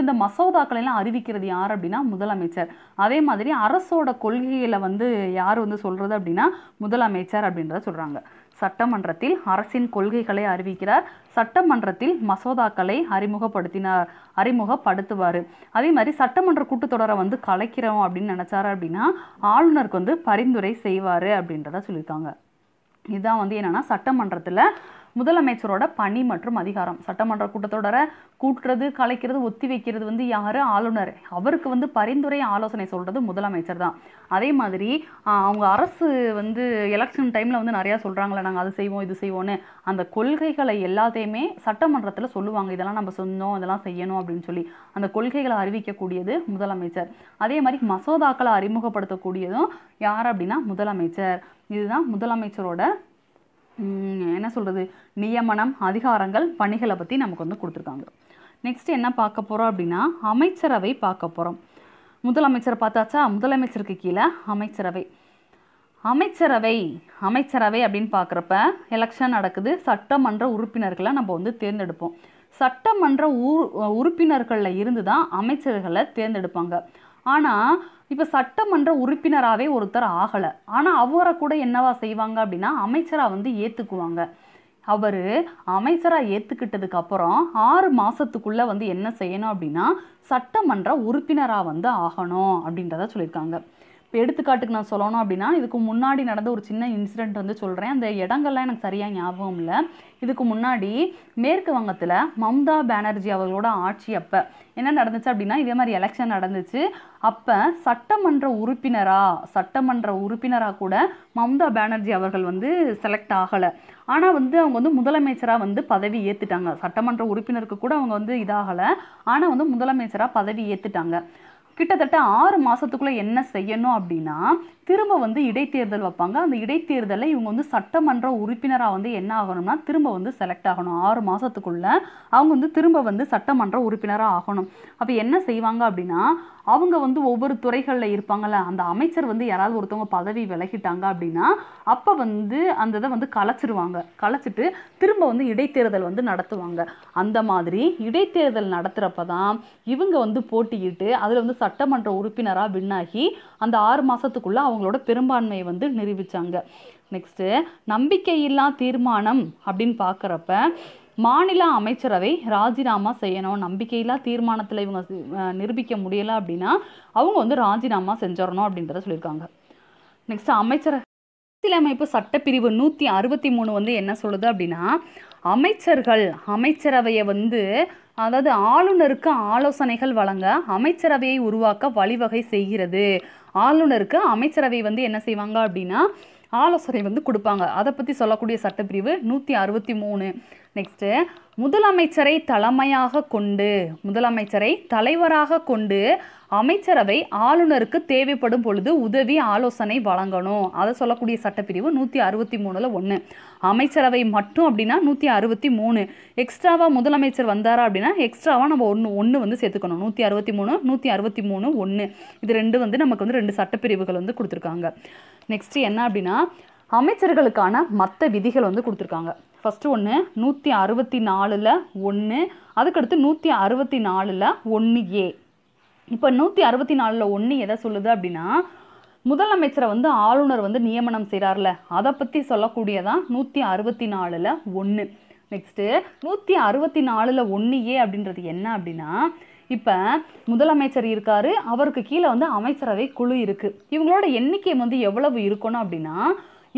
A: இந்த மசோதாக்களை எல்லாம் அறிவிக்கிறது யார் அப்படின்னா முதலமைச்சர் அதே மாதிரி அரசோட கொள்கைகளை வந்து யார் வந்து சொல்கிறது அப்படின்னா முதலமைச்சர் அப்படின்றத சொல்கிறாங்க சட்டமன்றத்தில் அரசின் கொள்கைகளை அறிவிக்கிறார் சட்டமன்றத்தில் மசோதாக்களை அறிமுகப்படுத்தினார் அறிமுகப்படுத்துவார் அதே மாதிரி சட்டமன்ற கூட்டத்தொடரை வந்து கலைக்கிறோம் அப்படின்னு நினச்சாரு அப்படின்னா ஆளுநருக்கு வந்து பரிந்துரை செய்வார் அப்படின்றத சொல்லியிருக்காங்க இதுதான் வந்து என்னென்னா சட்டமன்றத்தில் முதலமைச்சரோட பணி மற்றும் அதிகாரம் சட்டமன்ற கூட்டத்தொடர கூட்டுறது கலைக்கிறது ஒத்தி வைக்கிறது வந்து யார் ஆளுநர் அவருக்கு வந்து பரிந்துரை ஆலோசனை சொல்கிறது முதலமைச்சர் தான் அதே மாதிரி அவங்க அரசு வந்து எலெக்ஷன் டைமில் வந்து நிறையா சொல்கிறாங்களே நாங்கள் அது செய்வோம் இது செய்வோன்னு அந்த கொள்கைகளை எல்லாத்தையுமே சட்டமன்றத்தில் சொல்லுவாங்க இதெல்லாம் நம்ம சொன்னோம் இதெல்லாம் செய்யணும் அப்படின்னு சொல்லி அந்த கொள்கைகளை அறிவிக்கக்கூடியது முதலமைச்சர் அதே மாதிரி மசோதாக்களை அறிமுகப்படுத்தக்கூடியதும் யார் அப்படின்னா முதலமைச்சர் இதுதான் முதலமைச்சரோட என்ன சொல்கிறது நியமனம் அதிகாரங்கள் பணிகளை பற்றி நமக்கு வந்து கொடுத்துருக்காங்க நெக்ஸ்ட் என்ன பார்க்க போகிறோம் அப்படின்னா அமைச்சரவை பார்க்க போகிறோம் முதலமைச்சர் பார்த்தாச்சா முதலமைச்சருக்கு கீழே அமைச்சரவை அமைச்சரவை அமைச்சரவை அப்படின்னு பார்க்குறப்ப எலெக்ஷன் நடக்குது சட்டமன்ற உறுப்பினர்களை நம்ம வந்து தேர்ந்தெடுப்போம் சட்டமன்ற உறுப்பினர்களில் இருந்து தான் அமைச்சர்களை தேர்ந்தெடுப்பாங்க ஆனால் இப்போ சட்டமன்ற உறுப்பினராகவே ஒருத்தர் ஆகலை ஆனால் அவரை கூட என்னவா செய்வாங்க அப்படின்னா அமைச்சராக வந்து ஏற்றுக்குவாங்க அவர் அமைச்சராக ஏற்றுக்கிட்டதுக்கு அப்புறம் ஆறு மாதத்துக்குள்ளே வந்து என்ன செய்யணும் அப்படின்னா சட்டமன்ற உறுப்பினராக வந்து ஆகணும் அப்படின்றத சொல்லியிருக்காங்க இப்போ எடுத்துக்காட்டுக்கு நான் சொல்லணும் அப்படின்னா இதுக்கு முன்னாடி நடந்த ஒரு சின்ன இன்சிடெண்ட் வந்து சொல்கிறேன் அந்த இடங்கள்லாம் எனக்கு சரியாக ஞாபகம் இல்லை இதுக்கு முன்னாடி மேற்கு வங்கத்தில் மம்தா பானர்ஜி அவர்களோட ஆட்சி அப்போ என்ன நடந்துச்சு அப்படின்னா இதே மாதிரி எலெக்ஷன் நடந்துச்சு அப்போ சட்டமன்ற உறுப்பினராக சட்டமன்ற உறுப்பினராக கூட மம்தா பானர்ஜி அவர்கள் வந்து செலக்ட் ஆகலை ஆனால் வந்து அவங்க வந்து முதலமைச்சராக வந்து பதவி ஏற்றுட்டாங்க சட்டமன்ற உறுப்பினருக்கு கூட அவங்க வந்து இதாகலை ஆனால் வந்து முதலமைச்சராக பதவி ஏற்றுட்டாங்க கிட்டத்தட்ட ஆறு மாதத்துக்குள்ளே என்ன செய்யணும் அப்படின்னா திரும்ப வந்து இடைத்தேர்தல் வைப்பாங்க அந்த இடைத்தேர்தலில் இவங்க வந்து சட்டமன்ற உறுப்பினராக வந்து என்ன ஆகணும்னா திரும்ப வந்து செலக்ட் ஆகணும் ஆறு மாதத்துக்குள்ளே அவங்க வந்து திரும்ப வந்து சட்டமன்ற உறுப்பினராக ஆகணும் அப்போ என்ன செய்வாங்க அப்படின்னா அவங்க வந்து ஒவ்வொரு துறைகளில் இருப்பாங்கள்ல அந்த அமைச்சர் வந்து யாராவது ஒருத்தவங்க பதவி விலகிட்டாங்க அப்படின்னா அப்போ வந்து அந்த இதை வந்து கலைச்சிருவாங்க கலைச்சிட்டு திரும்ப வந்து இடைத்தேர்தல் வந்து நடத்துவாங்க அந்த மாதிரி இடைத்தேர்தல் நடத்துகிறப்ப தான் இவங்க வந்து போட்டியிட்டு அதில் வந்து சட்டமன்ற உறுப்பினராக விண்ணாகி அந்த ஆறு மாதத்துக்குள்ளே அவங்களோட பெரும்பான்மையை வந்து நிரூபித்தாங்க நெக்ஸ்ட்டு நம்பிக்கையில்லா தீர்மானம் அப்படின்னு பார்க்குறப்ப மாநில அமைச்சரவை ராஜினாமா செய்யணும் நம்பிக்கையில்லா தீர்மானத்தில் இவங்க நிரூபிக்க முடியலை அப்படின்னா அவங்க வந்து ராஜினாமா செஞ்சிடணும் அப்படின்றத சொல்லியிருக்காங்க நெக்ஸ்ட் அமைச்சர் அரசியலமைப்பு சட்டப்பிரிவு நூற்றி அறுபத்தி மூணு வந்து என்ன சொல்லுது அப்படின்னா அமைச்சர்கள் அமைச்சரவையை வந்து அதாவது ஆளுநருக்கு ஆலோசனைகள் வழங்க அமைச்சரவையை உருவாக்க வழிவகை செய்கிறது ஆளுநருக்கு அமைச்சரவை வந்து என்ன செய்வாங்க அப்படின்னா ஆலோசனை வந்து கொடுப்பாங்க அதை பற்றி சொல்லக்கூடிய சட்டப்பிரிவு நூற்றி அறுபத்தி மூணு நெக்ஸ்ட்டு முதலமைச்சரை தலைமையாக கொண்டு முதலமைச்சரை தலைவராக கொண்டு அமைச்சரவை ஆளுநருக்கு தேவைப்படும் பொழுது உதவி ஆலோசனை வழங்கணும் அதை சொல்லக்கூடிய சட்டப்பிரிவு நூற்றி அறுபத்தி மூணில் ஒன்று அமைச்சரவை மட்டும் அப்படின்னா நூற்றி அறுபத்தி மூணு எக்ஸ்ட்ராவாக முதலமைச்சர் வந்தாரா அப்படின்னா எக்ஸ்ட்ராவாக நம்ம ஒன்று ஒன்று வந்து சேர்த்துக்கணும் நூற்றி அறுபத்தி மூணு நூற்றி அறுபத்தி மூணு ஒன்று இது ரெண்டு வந்து நமக்கு வந்து ரெண்டு சட்டப்பிரிவுகள் வந்து கொடுத்துருக்காங்க நெக்ஸ்ட்டு என்ன அப்படின்னா அமைச்சர்களுக்கான மற்ற விதிகள் வந்து கொடுத்துருக்காங்க ஃபஸ்ட்டு ஒன்று நூற்றி அறுபத்தி நாலில் ஒன்று அதுக்கடுத்து நூற்றி அறுபத்தி நாலில் ஒன்று ஏ இப்போ நூற்றி அறுபத்தி நாலில் ஒன்று எதை சொல்லுது அப்படின்னா முதலமைச்சரை வந்து ஆளுநர் வந்து நியமனம் செய்கிறார்ல அதை பற்றி சொல்லக்கூடியதான் நூற்றி அறுபத்தி நாலில் ஒன்று நெக்ஸ்ட்டு நூற்றி அறுபத்தி நாலில் ஒன்று ஏ அப்படின்றது என்ன அப்படின்னா இப்போ முதலமைச்சர் இருக்கார் அவருக்கு கீழே வந்து அமைச்சரவை குழு இருக்குது இவங்களோட எண்ணிக்கை வந்து எவ்வளவு இருக்கணும் அப்படின்னா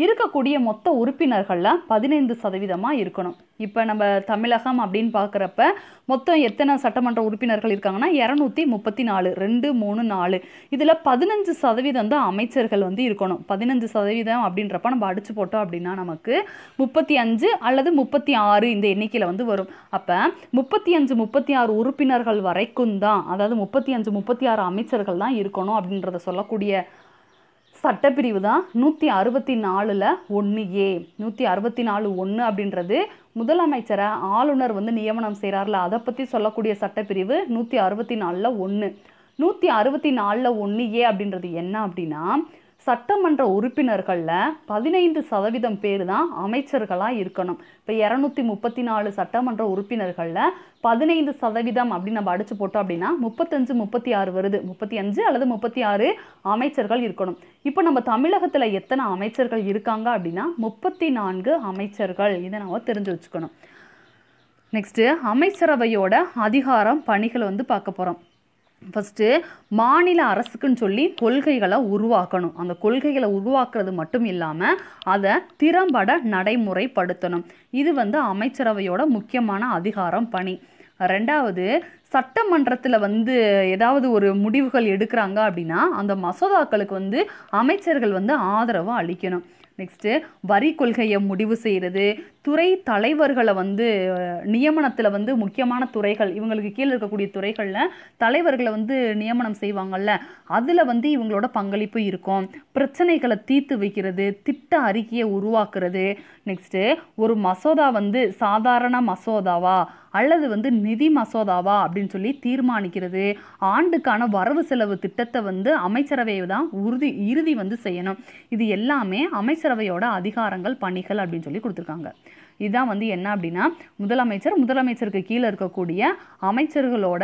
A: இருக்கக்கூடிய மொத்த உறுப்பினர்களில் பதினைந்து சதவீதமாக இருக்கணும் இப்போ நம்ம தமிழகம் அப்படின்னு பார்க்குறப்ப மொத்தம் எத்தனை சட்டமன்ற உறுப்பினர்கள் இருக்காங்கன்னா இரநூத்தி முப்பத்தி நாலு ரெண்டு மூணு நாலு இதில் பதினஞ்சு சதவீதம் தான் அமைச்சர்கள் வந்து இருக்கணும் பதினஞ்சு சதவீதம் அப்படின்றப்ப நம்ம அடிச்சு போட்டோம் அப்படின்னா நமக்கு முப்பத்தி அஞ்சு அல்லது முப்பத்தி ஆறு இந்த எண்ணிக்கையில் வந்து வரும் அப்போ முப்பத்தி அஞ்சு முப்பத்தி ஆறு உறுப்பினர்கள் வரைக்கும் தான் அதாவது முப்பத்தி அஞ்சு முப்பத்தி ஆறு அமைச்சர்கள் தான் இருக்கணும் அப்படின்றத சொல்லக்கூடிய சட்டப்பிரிவு தான் நூற்றி அறுபத்தி நாலில் ஒன்று ஏ நூற்றி அறுபத்தி நாலு ஒன்று அப்படின்றது முதலமைச்சரை ஆளுநர் வந்து நியமனம் செய்கிறார்ல அதை பற்றி சொல்லக்கூடிய சட்டப்பிரிவு நூற்றி அறுபத்தி நாலில் ஒன்று நூற்றி அறுபத்தி நாலில் ஒன்று ஏ அப்படின்றது என்ன அப்படின்னா சட்டமன்ற உறுப்பினர்களில் பதினைந்து சதவீதம் பேர் தான் அமைச்சர்களாக இருக்கணும் இப்போ இரநூத்தி முப்பத்தி நாலு சட்டமன்ற உறுப்பினர்களில் பதினைந்து சதவீதம் அப்படின்னு நம்ம அடிச்சு போட்டோம் அப்படின்னா முப்பத்தஞ்சு முப்பத்தி ஆறு வருது முப்பத்தி அஞ்சு அல்லது முப்பத்தி ஆறு அமைச்சர்கள் இருக்கணும் இப்போ நம்ம தமிழகத்தில் எத்தனை அமைச்சர்கள் இருக்காங்க அப்படின்னா முப்பத்தி நான்கு அமைச்சர்கள் இதை நம்ம தெரிஞ்சு வச்சுக்கணும் நெக்ஸ்ட்டு அமைச்சரவையோட அதிகாரம் பணிகள் வந்து பார்க்க போகிறோம் ஃபஸ்ட்டு மாநில அரசுக்குன்னு சொல்லி கொள்கைகளை உருவாக்கணும் அந்த கொள்கைகளை உருவாக்குறது மட்டும் இல்லாமல் அதை திறம்பட நடைமுறைப்படுத்தணும் இது வந்து அமைச்சரவையோட முக்கியமான அதிகாரம் பணி ரெண்டாவது சட்டமன்றத்தில் வந்து ஏதாவது ஒரு முடிவுகள் எடுக்கிறாங்க அப்படின்னா அந்த மசோதாக்களுக்கு வந்து அமைச்சர்கள் வந்து ஆதரவு அளிக்கணும் நெக்ஸ்ட்டு வரி கொள்கையை முடிவு செய்கிறது துறை தலைவர்களை வந்து நியமனத்தில் வந்து முக்கியமான துறைகள் இவங்களுக்கு கீழே இருக்கக்கூடிய துறைகளில் தலைவர்களை வந்து நியமனம் செய்வாங்கல்ல அதில் வந்து இவங்களோட பங்களிப்பு இருக்கும் பிரச்சனைகளை தீர்த்து வைக்கிறது திட்ட அறிக்கையை உருவாக்குறது நெக்ஸ்ட்டு ஒரு மசோதா வந்து சாதாரண மசோதாவா அல்லது வந்து நிதி மசோதாவா அப்படின்னு சொல்லி தீர்மானிக்கிறது ஆண்டுக்கான வரவு செலவு திட்டத்தை வந்து அமைச்சரவை தான் உறுதி இறுதி வந்து செய்யணும் இது எல்லாமே அமைச்சரவையோட அதிகாரங்கள் பணிகள் அப்படின்னு சொல்லி கொடுத்துருக்காங்க இதான் வந்து என்ன அப்படின்னா முதலமைச்சர் முதலமைச்சருக்கு கீழே இருக்கக்கூடிய அமைச்சர்களோட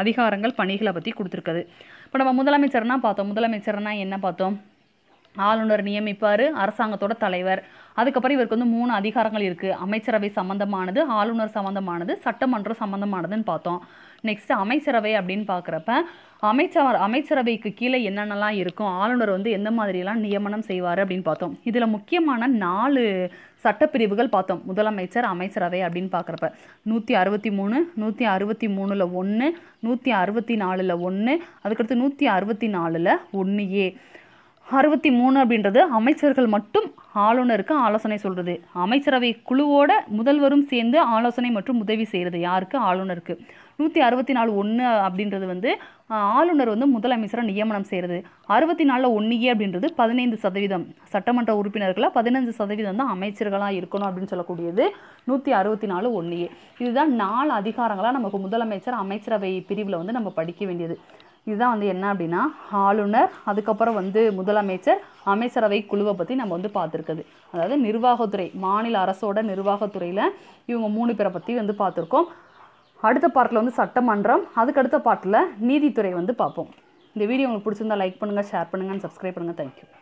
A: அதிகாரங்கள் பணிகளை பற்றி கொடுத்துருக்குது இப்போ நம்ம முதலமைச்சர்னால் பார்த்தோம் முதலமைச்சர்னால் என்ன பார்த்தோம் ஆளுநர் நியமிப்பார் அரசாங்கத்தோட தலைவர் அதுக்கப்புறம் இவருக்கு வந்து மூணு அதிகாரங்கள் இருக்குது அமைச்சரவை சம்மந்தமானது ஆளுநர் சம்மந்தமானது சட்டமன்றம் சம்மந்தமானதுன்னு பார்த்தோம் நெக்ஸ்ட் அமைச்சரவை அப்படின்னு பார்க்குறப்ப அமைச்சர் அமைச்சரவைக்கு கீழே என்னென்னலாம் இருக்கும் ஆளுநர் வந்து எந்த மாதிரியெல்லாம் நியமனம் செய்வார் அப்படின்னு பார்த்தோம் இதில் முக்கியமான நாலு சட்டப்பிரிவுகள் பார்த்தோம் முதலமைச்சர் அமைச்சரவை அப்படின்னு பார்க்குறப்ப நூற்றி அறுபத்தி மூணு நூற்றி அறுபத்தி மூணில் ஒன்று நூற்றி அறுபத்தி நாலில் ஒன்று அதுக்கடுத்து நூற்றி அறுபத்தி நாலில் ஒன்று ஏ அறுபத்தி மூணு அப்படின்றது அமைச்சர்கள் மட்டும் ஆளுநருக்கு ஆலோசனை சொல்கிறது அமைச்சரவை குழுவோட முதல்வரும் சேர்ந்து ஆலோசனை மற்றும் உதவி செய்கிறது யாருக்கு ஆளுநருக்கு நூற்றி அறுபத்தி நாலு ஒன்று அப்படின்றது வந்து ஆளுநர் வந்து முதலமைச்சரை நியமனம் செய்கிறது அறுபத்தி நாலில் ஒன்றுகே அப்படின்றது பதினைந்து சதவீதம் சட்டமன்ற உறுப்பினர்களை பதினஞ்சு சதவீதம் தான் அமைச்சர்களாக இருக்கணும் அப்படின்னு சொல்லக்கூடியது நூற்றி அறுபத்தி நாலு ஒன்றுகே இதுதான் நாலு அதிகாரங்களாக நமக்கு முதலமைச்சர் அமைச்சரவை பிரிவில் வந்து நம்ம படிக்க வேண்டியது இதுதான் வந்து என்ன அப்படின்னா ஆளுநர் அதுக்கப்புறம் வந்து முதலமைச்சர் அமைச்சரவை குழுவை பற்றி நம்ம வந்து பார்த்துருக்குது அதாவது நிர்வாகத்துறை மாநில அரசோட நிர்வாகத்துறையில் இவங்க மூணு பேரை பற்றி வந்து பார்த்துருக்கோம் அடுத்த பாட்டில் வந்து சட்டமன்றம் அதுக்கடுத்த பாட்டில் நீதித்துறை வந்து பார்ப்போம் இந்த வீடியோ உங்களுக்கு பிடிச்சிருந்தால் லைக் பண்ணுங்கள் ஷேர் பண்ணுங்கள் சப்ஸ்கிரைப் பண்ணுங்கள் தேங்க்யூ